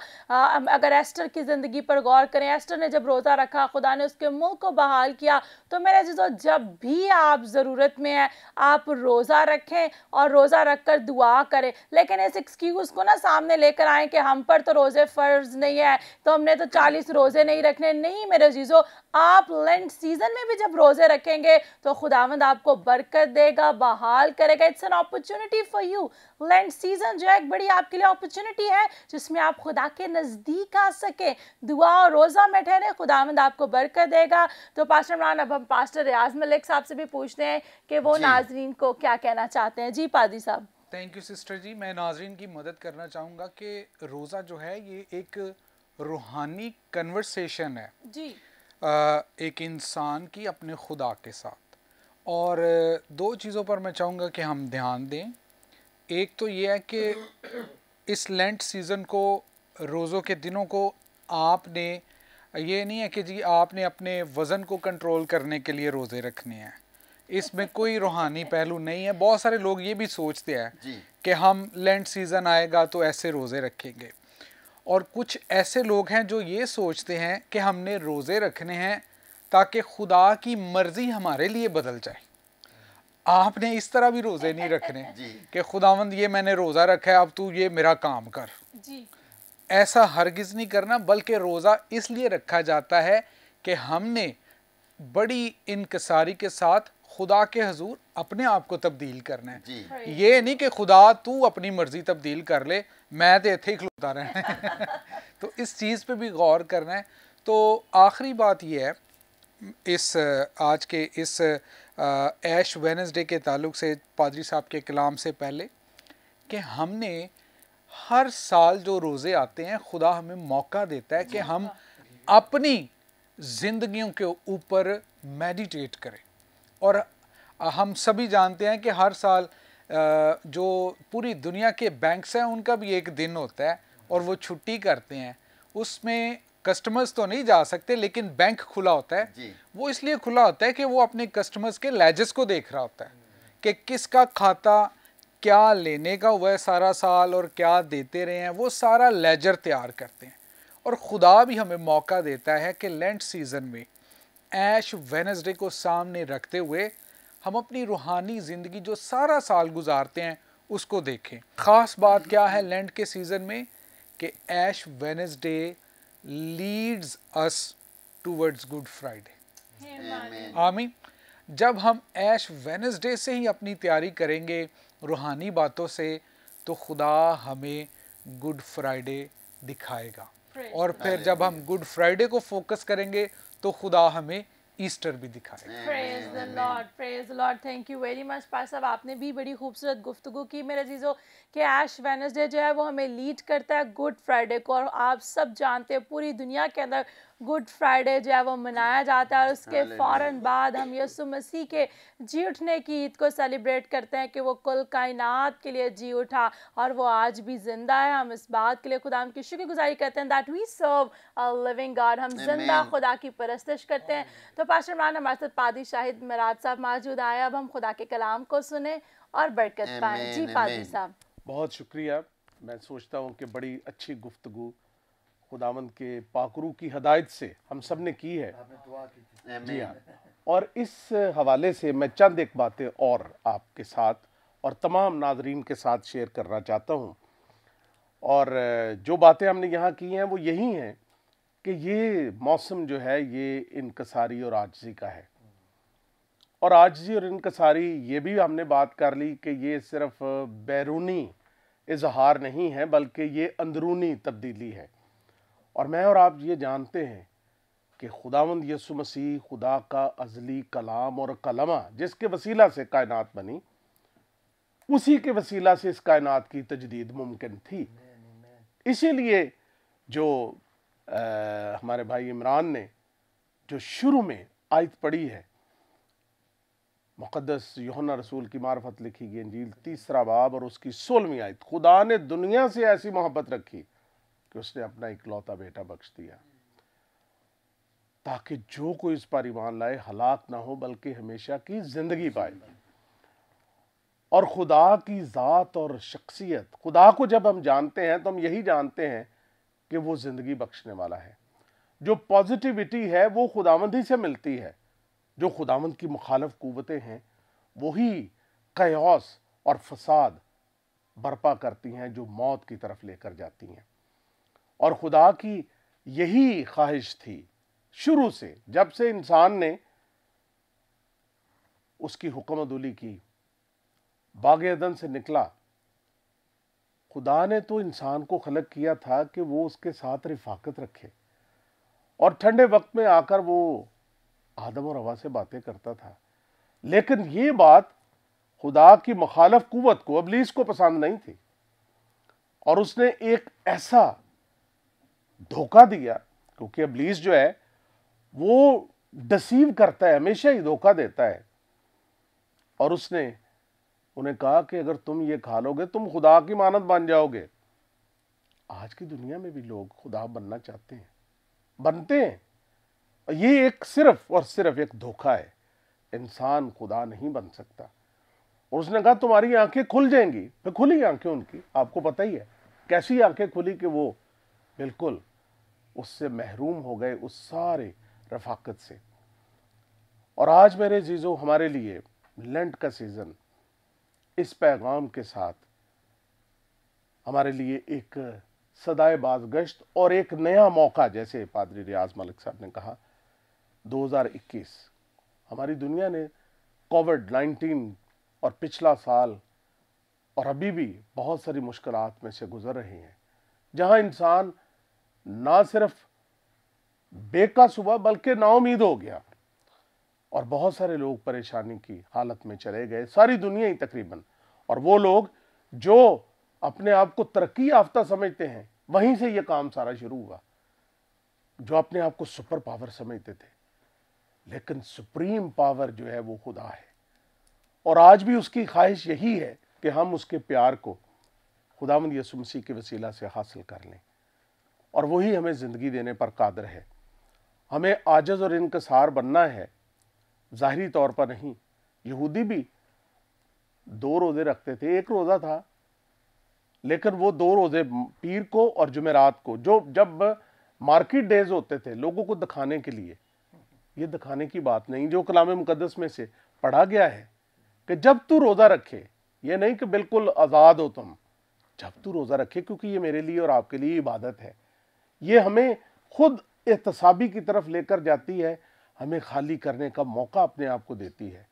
अगर एस्टर की ज़िंदगी पर गौर करें एस्टर ने जब रोज़ा रखा खुदा ने उसके मुंह को बहाल किया तो मेरा जिसो जब भी आप ज़रूरत में है आप रोज़ा रखें और रोज़ा रख कर दुआ करें लेकिन इस एक्सक्यूज़ को ना सामने लेकर आए कि हम पर तो रोज़े फ़र्ज नहीं है तो हमने तो चालीस रोज़े नहीं रखने नहीं मेरे जीजो आप लेंट सीज़न में भी जब रोज़े रखेंगे तो खुदावंद आपको बरकत देगा बहाल करेगा it's an opportunity for you Lent season जो है एक बड़ी आपके लिए अपॉर्चुनिटी है जिसमें आप खुदा के नज़दीक आ सकें दुआ और रोज़ा में ठहरे खुदावंद आपको बरकत देगा तो पास्टर इमरान अब हम पास्टर रियाज मलिक साहब से भी पूछते हैं कि वो नाजरीन को क्या कहना चाहते हैं जी पादी साहब थैंक यू सिस्टर जी मैं नाजरीन की मदद करना चाहूँगा कि रोज़ा जो है ये एक रूहानी कन्वर्सेशन है जी आ, एक इंसान की अपने खुदा के साथ और दो चीज़ों पर मैं चाहूँगा कि हम ध्यान दें एक तो ये है कि इस लेंट सीज़न को रोज़ों के दिनों को आपने ये नहीं है कि जी आपने अपने वज़न को कंट्रोल करने के लिए रोज़े रखने हैं इसमें कोई रूहानी पहलू नहीं है बहुत सारे लोग ये भी सोचते हैं कि हम लैंड सीज़न आएगा तो ऐसे रोज़े रखेंगे और कुछ ऐसे लोग हैं जो ये सोचते हैं कि हमने रोज़े रखने हैं ताकि खुदा की मर्ज़ी हमारे लिए बदल जाए आपने इस तरह भी रोज़े नहीं रखने <laughs> कि खुदावंद ये मैंने रोज़ा रखा है अब तू ये मेरा काम कर ऐसा हरगिज़ नहीं करना बल्कि रोज़ा इसलिए रखा जाता है कि हमने बड़ी इनकसारी के साथ खुदा के हजूर अपने आप को तब्दील करना है ये नहीं कि खुदा तू अपनी मर्जी तब्दील कर ले मैं तो इतने ही खलोता रहना <laughs> तो इस चीज़ पे भी गौर करना है तो आखिरी बात यह है इस आज के इस ऐश वेनसडे के ताल्लुक से पादरी साहब के कलाम से पहले कि हमने हर साल जो रोज़े आते हैं खुदा हमें मौका देता है कि हम अपनी ज़िंदगियों के ऊपर मेडिटेट करें और हम सभी जानते हैं कि हर साल जो पूरी दुनिया के बैंक्स हैं उनका भी एक दिन होता है और वो छुट्टी करते हैं उसमें कस्टमर्स तो नहीं जा सकते लेकिन बैंक खुला होता है वो इसलिए खुला होता है कि वो अपने कस्टमर्स के लहजेस को देख रहा होता है कि किसका खाता क्या लेने का हुआ है सारा साल और क्या देते रहे हैं वो सारा लेजर तैयार करते हैं और खुदा भी हमें मौका देता है कि लेंट सीज़न में ऐश वेनसडे को सामने रखते हुए हम अपनी रूहानी ज़िंदगी जो सारा साल गुजारते हैं उसको देखें ख़ास बात क्या है लैंड के सीज़न में कि Ash Wednesday leads us towards Good Friday आमी जब हम ऐश वेनसडे से ही अपनी तैयारी करेंगे रूहानी बातों से तो खुदा हमें गुड फ्राइडे दिखाएगा और हाँ फिर जब हाँ हम गुड फ्राइडे को फोकस करेंगे तो खुदा हमें ईस्टर भी दिखाए थैंक यू वेरी मच साहब आपने भी बड़ी खूबसूरत गुफ्तु की मेरे जीजो के ऐश वेनसडे जो है वो हमें लीड करता है गुड फ्राइडे को और आप सब जानते हैं पूरी दुनिया के अंदर गुड फ्राइडे जो है वो मनाया जाता है और उसके फ़ौर बाद हम यसु मसीह के जी उठने की ईद को सेलिब्रेट करते हैं कि वो कुल कायनात के लिए जी उठा और वो आज भी ज़िंदा है हम इस बात के लिए खुदा की शुक्रगुजारी करते हैं that we serve living God हम जिंदा खुदा की परस्तश करते हैं तो पाशर मान हमारे साथ पादी शाहिद मराज साहब मौजूद आए अब हम खुदा के कलाम को सुने और बरकत पाए जी पादी साहब बहुत शुक्रिया मैं सोचता हूँ कि बड़ी अच्छी गुफ्तगु खुदावंद के पाकरू की हदायत से हम सब ने की है जी हाँ और इस हवाले से मैं चंद एक बातें और आपके साथ और तमाम नाजरीन के साथ शेयर करना चाहता हूँ और जो बातें हमने यहाँ की हैं वो यही हैं कि ये मौसम जो है ये इनकसारी और आजजी का है और आजजी और इनकसारी ये भी हमने बात कर ली कि ये सिर्फ बैरूनी इजहार नहीं है बल्कि ये अंदरूनी तब्दीली है और मैं और आप ये जानते हैं कि खुदावंद यसु मसीह खुदा का अजली कलाम और कलमा जिसके वसीला से कायनात बनी उसी के वसीला से इस कायनात की तजदीद मुमकिन थी इसीलिए जो आ, हमारे भाई इमरान ने जो शुरू में आयत पढ़ी है मुक़दस योहना रसूल की मार्फत लिखी गई अंजील तीसरा बाब और उसकी सोलहवीं आयत खुदा ने दुनिया से ऐसी मोहब्बत रखी कि उसने अपना इकलौता बेटा बख्श दिया ताकि जो कोई इस पर ईमान लाए हलाक ना हो बल्कि हमेशा की ज़िंदगी पाए और खुदा की ज़ात और शख्सियत खुदा को जब हम जानते हैं तो हम यही जानते हैं कि वो ज़िंदगी बख्शने वाला है जो पॉजिटिविटी है वो खुदावंद ही से मिलती है जो खुदावंद की मुखालफ कुतें हैं वही कयास और फसाद बर्पा करती हैं जो मौत की तरफ लेकर जाती हैं और खुदा की यही ख्वाहिश थी शुरू से जब से इंसान ने उसकी हुक्म हुक्मदुली की बाग अदन से निकला खुदा ने तो इंसान को खलक किया था कि वो उसके साथ रिफाकत रखे और ठंडे वक्त में आकर वो आदम और हवा से बातें करता था लेकिन ये बात खुदा की मखालफ कुवत को अबलीस को पसंद नहीं थी और उसने एक ऐसा धोखा दिया क्योंकि अबलीस जो है वो डसीव करता है हमेशा ही धोखा देता है और उसने उन्हें कहा कि अगर तुम ये खा लोगे तुम खुदा की मानत बन जाओगे आज की दुनिया में भी लोग खुदा बनना चाहते हैं बनते हैं ये एक सिर्फ और सिर्फ एक धोखा है इंसान खुदा नहीं बन सकता और उसने कहा तुम्हारी आंखें खुल जाएंगी फिर खुली आंखें उनकी आपको पता ही है कैसी आंखें खुली कि वो बिल्कुल उससे महरूम हो गए उस सारे रफाकत से और आज मेरे जीजो हमारे लिए लेंट का सीज़न इस पैगाम के साथ हमारे लिए एक सदाए बाजगश्त और एक नया मौका जैसे पादरी रियाज मलिक साहब ने कहा 2021 हमारी दुनिया ने कोविड 19 और पिछला साल और अभी भी बहुत सारी मुश्किलात में से गुज़र रहे हैं जहां इंसान ना सिर्फ बेकस हुआ बल्कि नाउमीद हो गया और बहुत सारे लोग परेशानी की हालत में चले गए सारी दुनिया ही तकरीबन और वो लोग जो अपने आप को तरक्की याफ्ता समझते हैं वहीं से ये काम सारा शुरू हुआ जो अपने आप को सुपर पावर समझते थे लेकिन सुप्रीम पावर जो है वो खुदा है और आज भी उसकी ख्वाहिश यही है कि हम उसके प्यार को खुदामंद यसुमसी के वसीला से हासिल कर लें और वही हमें ज़िंदगी देने पर कादर है हमें आजज़ और इनकसार बनना है ज़ाहरी तौर पर नहीं यहूदी भी दो रोज़े रखते थे एक रोज़ा था लेकिन वो दो रोज़े पीर को और जुमेरात को जो जब मार्केट डेज होते थे लोगों को दिखाने के लिए ये दिखाने की बात नहीं जो कलाम मुकदस में से पढ़ा गया है कि जब तू रोज़ा रखे ये नहीं कि बिल्कुल आज़ाद हो तुम जब तू रोज़ा रखे क्योंकि ये मेरे लिए और आपके लिए इबादत है ये हमें खुद एहतसाबी की तरफ लेकर जाती है हमें खाली करने का मौका अपने आप को देती है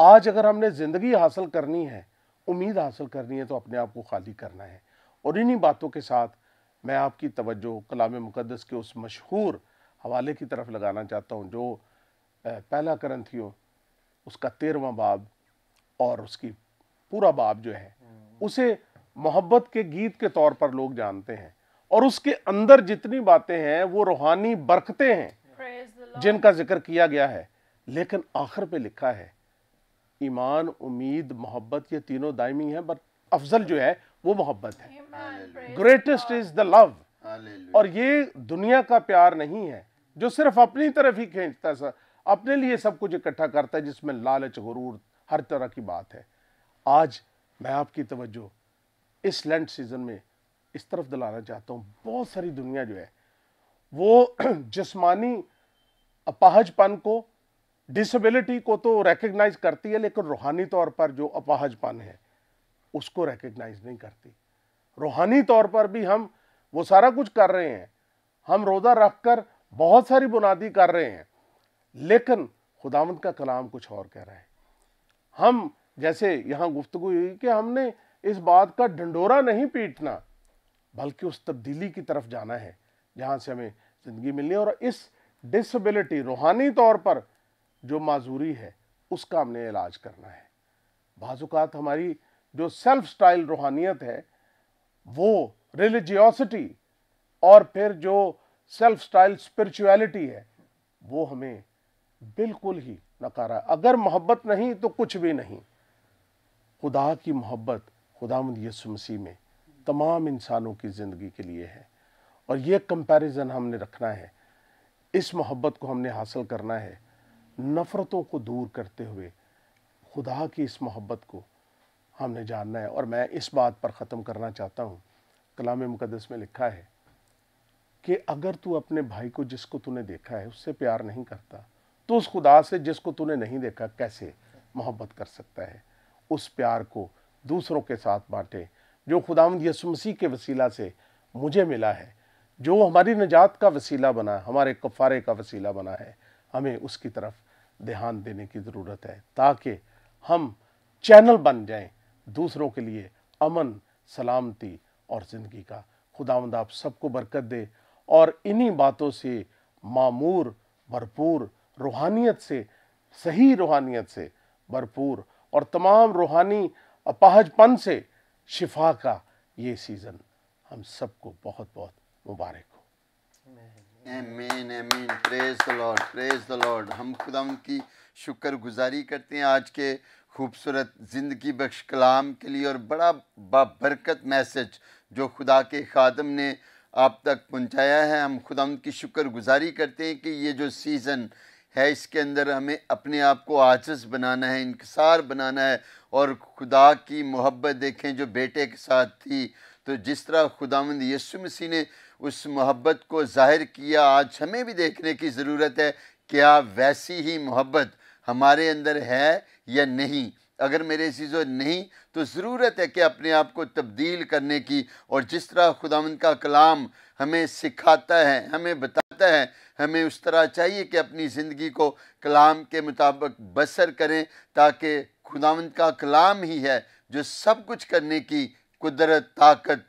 आज अगर हमने ज़िंदगी हासिल करनी है उम्मीद हासिल करनी है तो अपने आप को खाली करना है और इन्हीं बातों के साथ मैं आपकी तवज्जो कलाम मुकदस के उस मशहूर हवाले की तरफ लगाना चाहता हूँ जो पहला करंथियों उसका तेरवा बाब और उसकी पूरा बाब जो है हम्म। उसे मोहब्बत के गीत के तौर पर लोग जानते हैं और उसके अंदर जितनी बातें हैं वो रूहानी बरकते हैं जिनका जिक्र किया गया है लेकिन आखिर पे लिखा है ईमान उम्मीद मोहब्बत ये तीनों दायमी हैं बट अफजल जो है वो मोहब्बत है ग्रेटेस्ट इज द लव और ये दुनिया का प्यार नहीं है जो सिर्फ अपनी तरफ ही खींचता है अपने लिए सब कुछ इकट्ठा करता है जिसमें लालच गुरूर हर तरह की बात है आज मैं आपकी तवज्जो इस लैंड सीजन में इस तरफ दिलाना चाहता हूँ बहुत सारी दुनिया जो है वो <clears throat> जिस्मानी अपाहजपन को डिसेबिलिटी को तो रिकग्नाइज करती है लेकिन रूहानी तौर पर जो अपाहजपन है उसको रिकग्नाइज नहीं करती रूहानी तौर पर भी हम वो सारा कुछ कर रहे हैं हम रोज़ा रख कर बहुत सारी बुनियादी कर रहे हैं लेकिन खुदावंत का कलाम कुछ और कह रहा है हम जैसे यहाँ गुफ्तु हुई कि हमने इस बात का ढंडोरा नहीं पीटना बल्कि उस तब्दीली की तरफ जाना है जहाँ से हमें ज़िंदगी मिलनी है और इस डिसबिलिटी रूहानी तौर पर जो माजूरी है उसका हमने इलाज करना है बाजुकात हमारी जो सेल्फ स्टाइल रूहानियत है वो रिलीजियोसिटी और फिर जो सेल्फ स्टाइल स्पिरिचुअलिटी है वो हमें बिल्कुल ही नकारा अगर मोहब्बत नहीं तो कुछ भी नहीं खुदा की मोहब्बत खुदा यसु मसीह में तमाम इंसानों की ज़िंदगी के लिए है और ये कंपैरिजन हमने रखना है इस मोहब्बत को हमने हासिल करना है नफ़रतों को दूर करते हुए खुदा की इस मोहब्बत को हमने जानना है और मैं इस बात पर ख़त्म करना चाहता हूँ कलाम मुकदस में लिखा है कि अगर तू अपने भाई को जिसको तूने देखा है उससे प्यार नहीं करता तो उस खुदा से जिसको तूने नहीं देखा कैसे मोहब्बत कर सकता है उस प्यार को दूसरों के साथ बांटें जो खुदाम यसु मसीह के वसीला से मुझे मिला है जो हमारी निजात का वसीला बना हमारे कफ़ारे का वसीला बना है हमें उसकी तरफ ध्यान देने की ज़रूरत है ताकि हम चैनल बन जाएं दूसरों के लिए अमन सलामती और ज़िंदगी का खुदावंद आप सबको बरकत दे और इन्हीं बातों से मामूर भरपूर रूहानियत से सही रूहानियत से भरपूर और तमाम रूहानी अपाहजपन से शिफा का ये सीज़न हम सबको बहुत बहुत मुबारक हो एमीन एमीन praise the Lord praise the Lord हम खुदम की गुजारी करते हैं आज के खूबसूरत ज़िंदगी बख्श कलाम के लिए और बड़ा बाबरकत मैसेज जो खुदा के खादम ने आप तक पहुंचाया है हम उनकी की गुज़ारी करते हैं कि ये जो सीज़न है इसके अंदर हमें अपने आप को आजस बनाना है इंकसार बनाना है और खुदा की मोहब्बत देखें जो बेटे के साथ थी तो जिस तरह खुदामंद यसु मसीह ने उस मोहब्बत को ज़ाहिर किया आज हमें भी देखने की ज़रूरत है क्या वैसी ही मोहब्बत हमारे अंदर है या नहीं अगर मेरे चीज़ों नहीं तो ज़रूरत है कि अपने आप को तब्दील करने की और जिस तरह खुदांद का कलाम हमें सिखाता है हमें बता है हमें उस तरह चाहिए कि अपनी ज़िंदगी को कलाम के मुताबिक बसर करें ताकि खुदावंद का कलाम ही है जो सब कुछ करने की कुदरत ताकत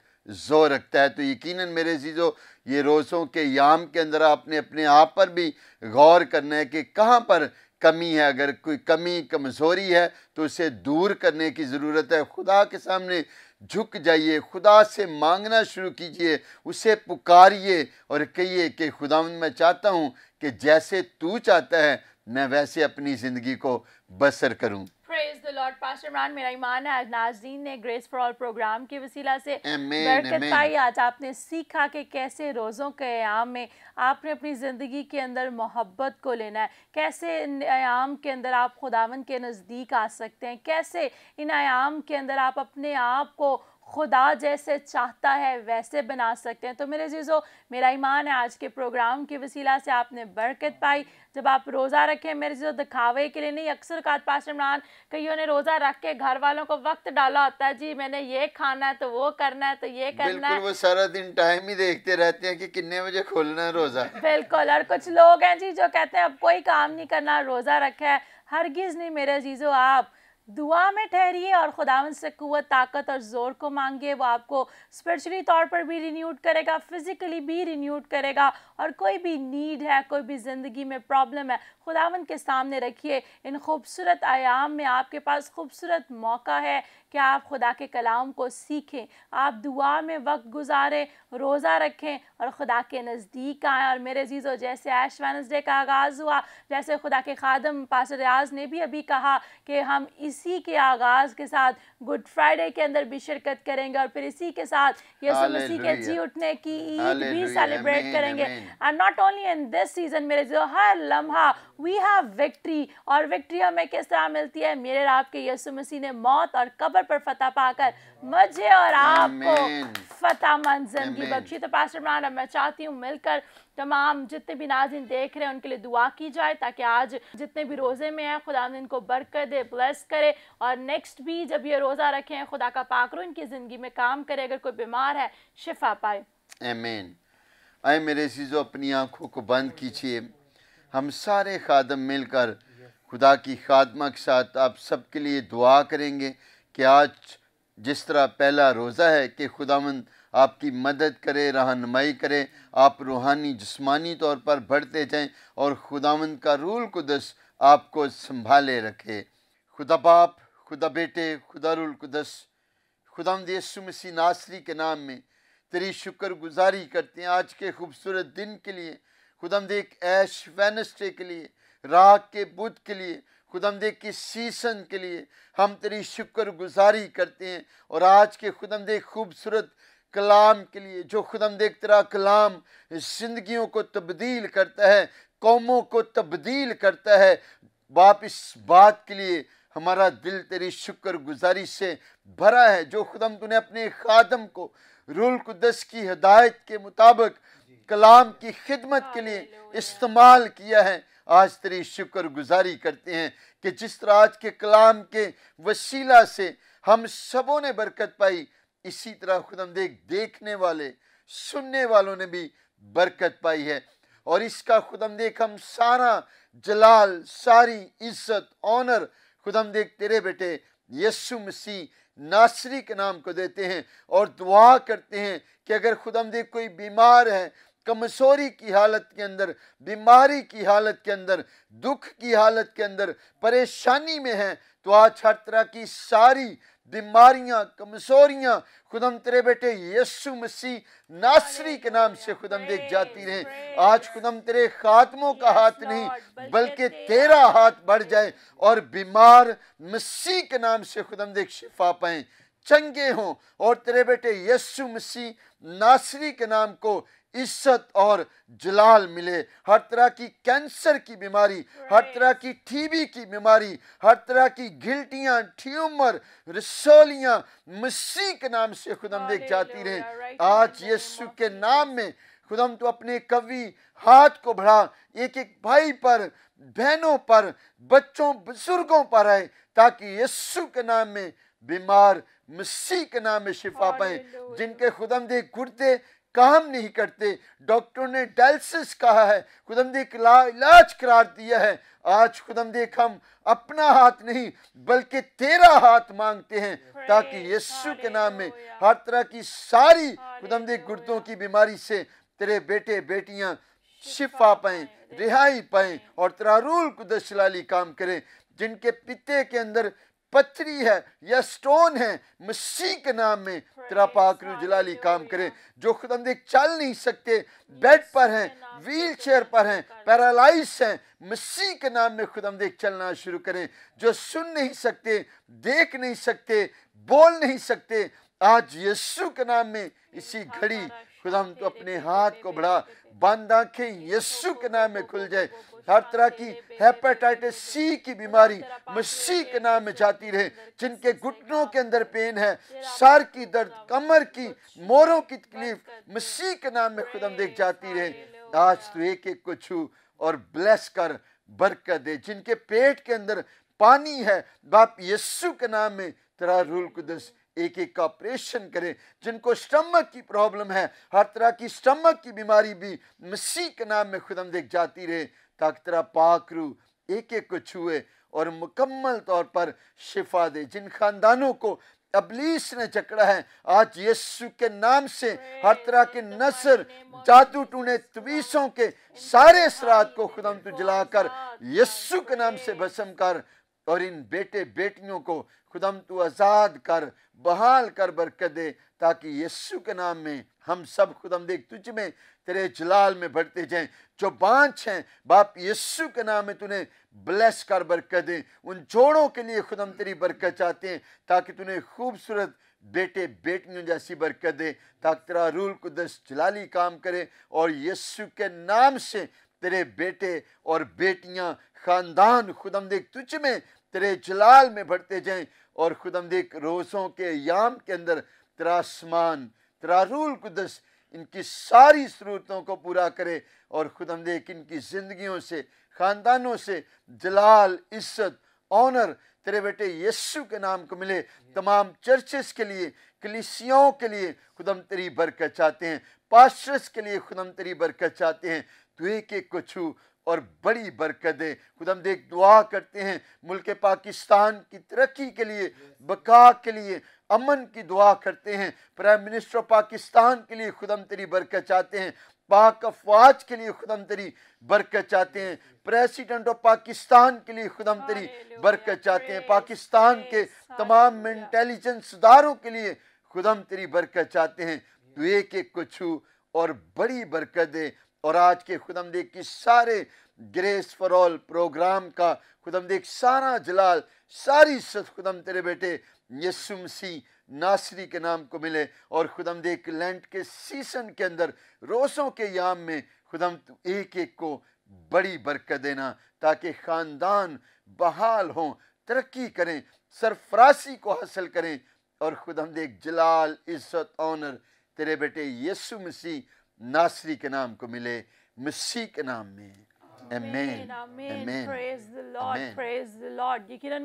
जोर रखता है तो यकीनन मेरे चीज़ों ये रोज़ों के याम के अंदर आपने अपने आप पर भी गौर करना है कि कहाँ पर कमी है अगर कोई कमी कमज़ोरी है तो उसे दूर करने की ज़रूरत है खुदा के सामने झुक जाइए खुदा से मांगना शुरू कीजिए उसे पुकारिए और कहिए कि खुदा मैं चाहता हूँ कि जैसे तू चाहता है मैं वैसे अपनी ज़िंदगी को बसर करूँ praise the Lord pastor Imran मेरा ईमान है आज नाजरीन ने ग्रेस फॉर ऑल प्रोग्राम के वसीला से बरकत पाई आज आपने सीखा कि कैसे रोज़ों के आम में आपने अपनी ज़िंदगी के अंदर मोहब्बत को लेना है कैसे इन आयाम के अंदर आप खुदावन के नज़दीक आ सकते हैं कैसे इन आयाम के अंदर आप अपने आप को खुदा जैसे चाहता है वैसे बना सकते हैं तो मेरे जीजो मेरा ईमान है आज के प्रोग्राम के वसीला से आपने बरकत पाई जब आप रोज़ा रखें मेरे जीजो दिखावे के लिए नहीं अक्सर का पास इमरान कईयों ने रोज़ा रख के घर वालों को वक्त डाला होता है जी मैंने ये खाना है तो वो करना है तो ये करना है वो सारा दिन टाइम ही देखते रहते हैं कि कितने बजे खोलना है रोज़ा बिल्कुल और कुछ लोग हैं जी जो कहते हैं अब कोई काम नहीं करना रोज़ा रखा है हरगिज़ नहीं मेरे जीजो आप दुआ में ठहरिए और खुदावन से कुत ताकत और ज़ोर को मांगिए वो आपको स्पिरिचुअली तौर पर भी रिन्यूट करेगा फिज़िकली भी रिन्यूट करेगा और कोई भी नीड है कोई भी ज़िंदगी में प्रॉब्लम है खुदावन के सामने रखिए इन खूबसूरत आयाम में आपके पास खूबसूरत मौका है कि आप खुदा के कलाम को सीखें आप दुआ में वक्त गुजारें रोज़ा रखें और खुदा के नज़दीक आएँ और मेरे जीज़ो जैसे ऐश वनसडे का आगाज़ हुआ जैसे खुदा के खादम पास रियाज ने भी अभी कहा कि हम इसी के आगाज़ के साथ गुड फ्राइडे के अंदर भी शिरकत करेंगे और फिर इसी के साथ यसु मसीह के जी उठने की ईद भी सेलिब्रेट करेंगे and not only in this season मेरे जो हर लम्हा वी हैव विक्ट्री और विक्ट्री हमें किस तरह मिलती है मेरे और आपके यसु मसीह ने मौत और कब्र पर फतह पाकर मुझे और आपको फतह मंद जिंदगी बख्शी तो पास्टर इमरान मैं चाहती हूँ मिलकर तमाम जितने भी नाजिन देख रहे हैं उनके लिए दुआ की जाए ताकि आज जितने भी रोज़े में हैं खुदा इनको बरकत दे ब्लेस करे और नेक्स्ट भी जब ये रोज़ा रखें खुदा का पाकर इनकी ज़िंदगी में काम करे अगर कोई बीमार है शिफा पाए Amen. आए मेरे सीज़ो अपनी आँखों को बंद कीजिए हम सारे खादम मिलकर खुदा की खात्मा के साथ आप सब के लिए दुआ करेंगे कि आज जिस तरह पहला रोज़ा है कि खुदामंद आपकी मदद करे रहनमई करे आप रूहानी जिस्मानी तौर पर बढ़ते जाएं और खुदामंद का रूल कुदस आपको संभाले रखे खुदा बाप खुदा बेटे खुदा रूल कुदस खुदाम यसु नासरी के नाम में तेरी शुक्रगुजारी करते हैं आज के खूबसूरत दिन के लिए खुदम देख ऐश वेनसडे के लिए राग के बुध के लिए खुदम देख की सीसन के लिए हम तेरी शुक्रगुजारी करते हैं और आज के खुदम देख खूबसूरत कलाम के लिए जो खुदम देख तेरा कलाम जिंदगियों को तब्दील करता है कौमों को तब्दील करता है बाप इस बात के लिए हमारा दिल तेरी शुक्रगुजारी से भरा है जो खुदम तूने अपने खादम को रूल कुदस की हदायत के मुताबिक कलाम की खिदमत के लिए इस्तेमाल किया है आज तेरी शुक्र गुजारी करते हैं कि जिस तरह आज के कलाम के वसीला से हम सबों ने बरकत पाई इसी तरह खुदम देख देखने वाले सुनने वालों ने भी बरकत पाई है और इसका खुदम देख हम सारा जलाल सारी इज्जत ऑनर खुदम देख तेरे बेटे यस्सु मसीह नासरी के नाम को देते हैं और दुआ करते हैं कि अगर खुदमदी कोई बीमार है कमजोरी की हालत के अंदर बीमारी की हालत के अंदर दुख की हालत के अंदर परेशानी में है तो आज हर तरह की सारी बीमारियाँ कमज़ोरियाँ खुदम तेरे बेटे यसु मसीह नासरी के नाम से खुदम देख जाती रहें आज खुदम तेरे खात्मों का हाथ नहीं बल्कि तेरा हाथ बढ़ जाए और बीमार मसीह के नाम से खुदम देख शिफा पाएँ चंगे हों और तेरे बेटे यसु मसीह नासरी के नाम को इज्जत और जलाल मिले हर तरह की कैंसर की बीमारी हर तरह की टीबी की बीमारी हर तरह की गिल्टियाँ ट्यूमर रसोलियाँ मसीह के नाम से खुदम देख जाती रहे आज यीशु के नाम में खुदम तो अपने कवि हाथ को बढ़ा एक एक भाई पर बहनों पर बच्चों बुजुर्गों पर आए ताकि यीशु के नाम में बीमार मसीह के नाम में शिफा पाए जिनके खुदम दे गुर्दे काम नहीं करते डॉक्टरों ने डायलिसिस कहा है खुदमदे इलाज करार दिया है आज खुदम देख हम अपना हाथ नहीं बल्कि तेरा हाथ मांगते हैं ताकि यीशु के नाम में हर तरह की सारी खुदम गुर्दों की बीमारी से तेरे बेटे बेटियां शिफा पाएं रिहाई पाएं और तरारूल कुदस काम करें जिनके पिते के अंदर पत्थरी है या स्टोन है मसीह के नाम में तेरा पाकर जलाली काम करे जो खुदंदे चल नहीं सकते बेड पर हैं व्हील तो चेयर पर हैं पैरालाइज हैं मसीह के नाम में खुदमदे चलना शुरू करें जो सुन नहीं सकते देख नहीं सकते बोल नहीं सकते आज यीशु के नाम में इसी हाँ, घड़ी खुदा हम तो अपने हाथ को बढ़ा बंद आंखें यस्सु के नाम में खुल जाए हर तरह की हेपेटाइटिस सी की बीमारी मसीह के नाम में जाती रहे जिनके घुटनों के अंदर पेन है सर की दर्द कमर की मोरों की तकलीफ मसीह के नाम में खुदम देख जाती रहे आज तो एक एक को छू और ब्लेस कर बरकत दे जिनके पेट के अंदर पानी है बाप यस्सु के नाम में तेरा रूल कुदस एक एक का ऑपरेशन करें जिनको स्टमक की प्रॉब्लम है हर तरह की स्टमक की बीमारी भी मसीह के नाम में खुदम देख जाती रहे ताकि तरह पाखरू एक एक को छुए और मुकम्मल तौर पर शिफा दे जिन खानदानों को अबलीस ने जकड़ा है आज यीशु के नाम से हर तरह के नसर जादू टूने तवीसों के सारे सरात को खुदम तू जलाकर यीशु के नाम से भस्म कर और इन बेटे बेटियों को खुदम तो आज़ाद कर बहाल कर बरकत दे ताकि यस्सु के नाम में हम सब खुदम देख तुझ में तेरे जलाल में बढ़ते जाएं जो बाँच हैं बाप यस्सु के नाम में तूने ब्लेस कर बरकत दे उन जोड़ों के लिए खुदम तेरी बरकत चाहते हैं ताकि तूने खूबसूरत बेटे बेटियों जैसी बरकत दे ताकि तेरा रूल कुदस जलाली काम करे और यस्सु के नाम से तेरे बेटे और बेटियाँ ख़ानदान खुदम देख तुझ में तेरे जलाल में भरते जाएं और खुदम देख रोज़ों के याम के अंदर तेरा आसमान तेरा रूल कुदस इनकी सारी ज़रूरतों को पूरा करे और खुदम देख इनकी ज़िंदगियों से ख़ानदानों से जलाल इज्जत ऑनर तेरे बेटे यस्सु के नाम को मिले तमाम चर्चेस के लिए कलिसियाओं के लिए खुदम तेरी बरकत चाहते हैं पास्टर्स के लिए खुदम तेरी बरकत चाहते हैं तू एक एक को छू और बड़ी बरकत दें हम देख दुआ करते हैं मुल्क पाकिस्तान की तरक्की के लिए बका के लिए अमन की दुआ करते हैं प्राइम मिनिस्टर ऑफ पाकिस्तान के लिए खुदम तेरी बरकत चाहते हैं पाक अफवाज के लिए खुदम तेरी बरकत चाहते हैं प्रेसिडेंट ऑफ पाकिस्तान के लिए खुदम तेरी बरकत चाहते हैं पाकिस्तान के तमाम इंटेलिजेंस सुधारों के लिए खुदम तेरी बरकत चाहते हैं तो एक एक को छू और बड़ी बरकत दे और आज के देख की सारे ग्रेस फॉर ऑल प्रोग्राम का देख सारा जलाल सारी सत खुदम तेरे बेटे यसुम सी नासरी के नाम को मिले और देख लैंड के सीसन के अंदर रोसों के याम में खुदम एक एक को बड़ी बरकत देना ताकि ख़ानदान बहाल हों तरक्की करें सरफरासी को हासिल करें और खुद हम देख जलाल इज़्ज़त ऑनर तेरे बेटे यसु मसीह नासरी के नाम को मिले मसीह के नाम में Amen. Amen.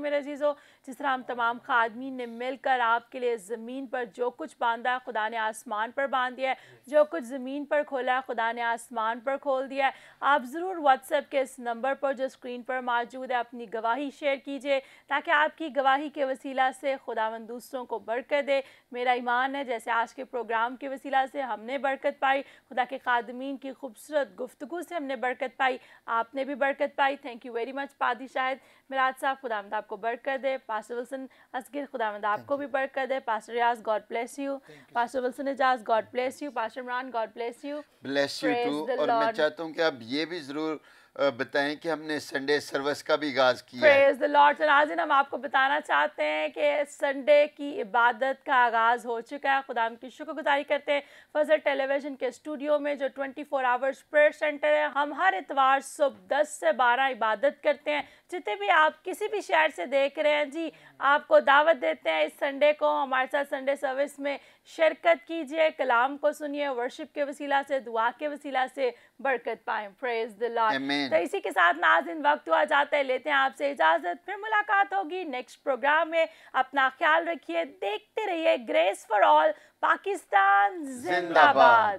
मेरे अजीज़ो जिस तरह हम तमाम खादमी ने मिलकर आपके लिए ज़मीन पर जो कुछ बांधा खुदा ने आसमान पर बांध दिया है जो कुछ ज़मीन पर खोला है खुदा ने आसमान पर खोल दिया है आप ज़रूर व्हाट्सएप के इस नंबर पर जो स्क्रीन पर मौजूद है अपनी गवाही शेयर कीजिए ताकि आपकी गवाही के वसीला से खुदा दूसरों को बरकत दे मेरा ईमान है जैसे आज के प्रोग्राम के वसीला से हमने बरकत पाई खुदा के खादमीन की खूबसूरत गुफ्तु से हमने बरकत पाई आपने भी बरकत पाई थैंक यू वेरी मच पादी शाहिद मिराज साहब खुदामद आपको बरकत दे पास्टर विल्सन असगिर खुदामद आपको भी बरकत दे pastor Riyaz God bless you pastor Wilson Ejaz God bless you pastor Imran God bless you bless you too और मैं चाहता हूं कि आप ये भी ज़रूर बताएं कि हमने संडे सर्विस का भी आगाज किया है हम आपको बताना चाहते हैं कि संडे की इबादत का आगाज़ हो चुका है खुदा की शुक्रगुजारी करते हैं फजल टेलीविज़न के स्टूडियो में जो 24 फोर आवर्स प्रेयर सेंटर है हम हर इतवार सुबह 10 से 12 इबादत करते हैं जितने भी आप किसी भी शहर से देख रहे हैं जी आपको दावत देते हैं इस संडे को हमारे साथ संडे सर्विस में शिरकत कीजिए कलाम को सुनिए वर्शिप के वसीला से दुआ के वसीला से बरकत पाए प्रेज तो इसी के साथ नाजिन वक्त हुआ जाता है लेते हैं आपसे इजाज़त फिर मुलाकात होगी नेक्स्ट प्रोग्राम में अपना ख्याल रखिए देखते रहिए ग्रेस फॉर ऑल पाकिस्तान जिंदाबाद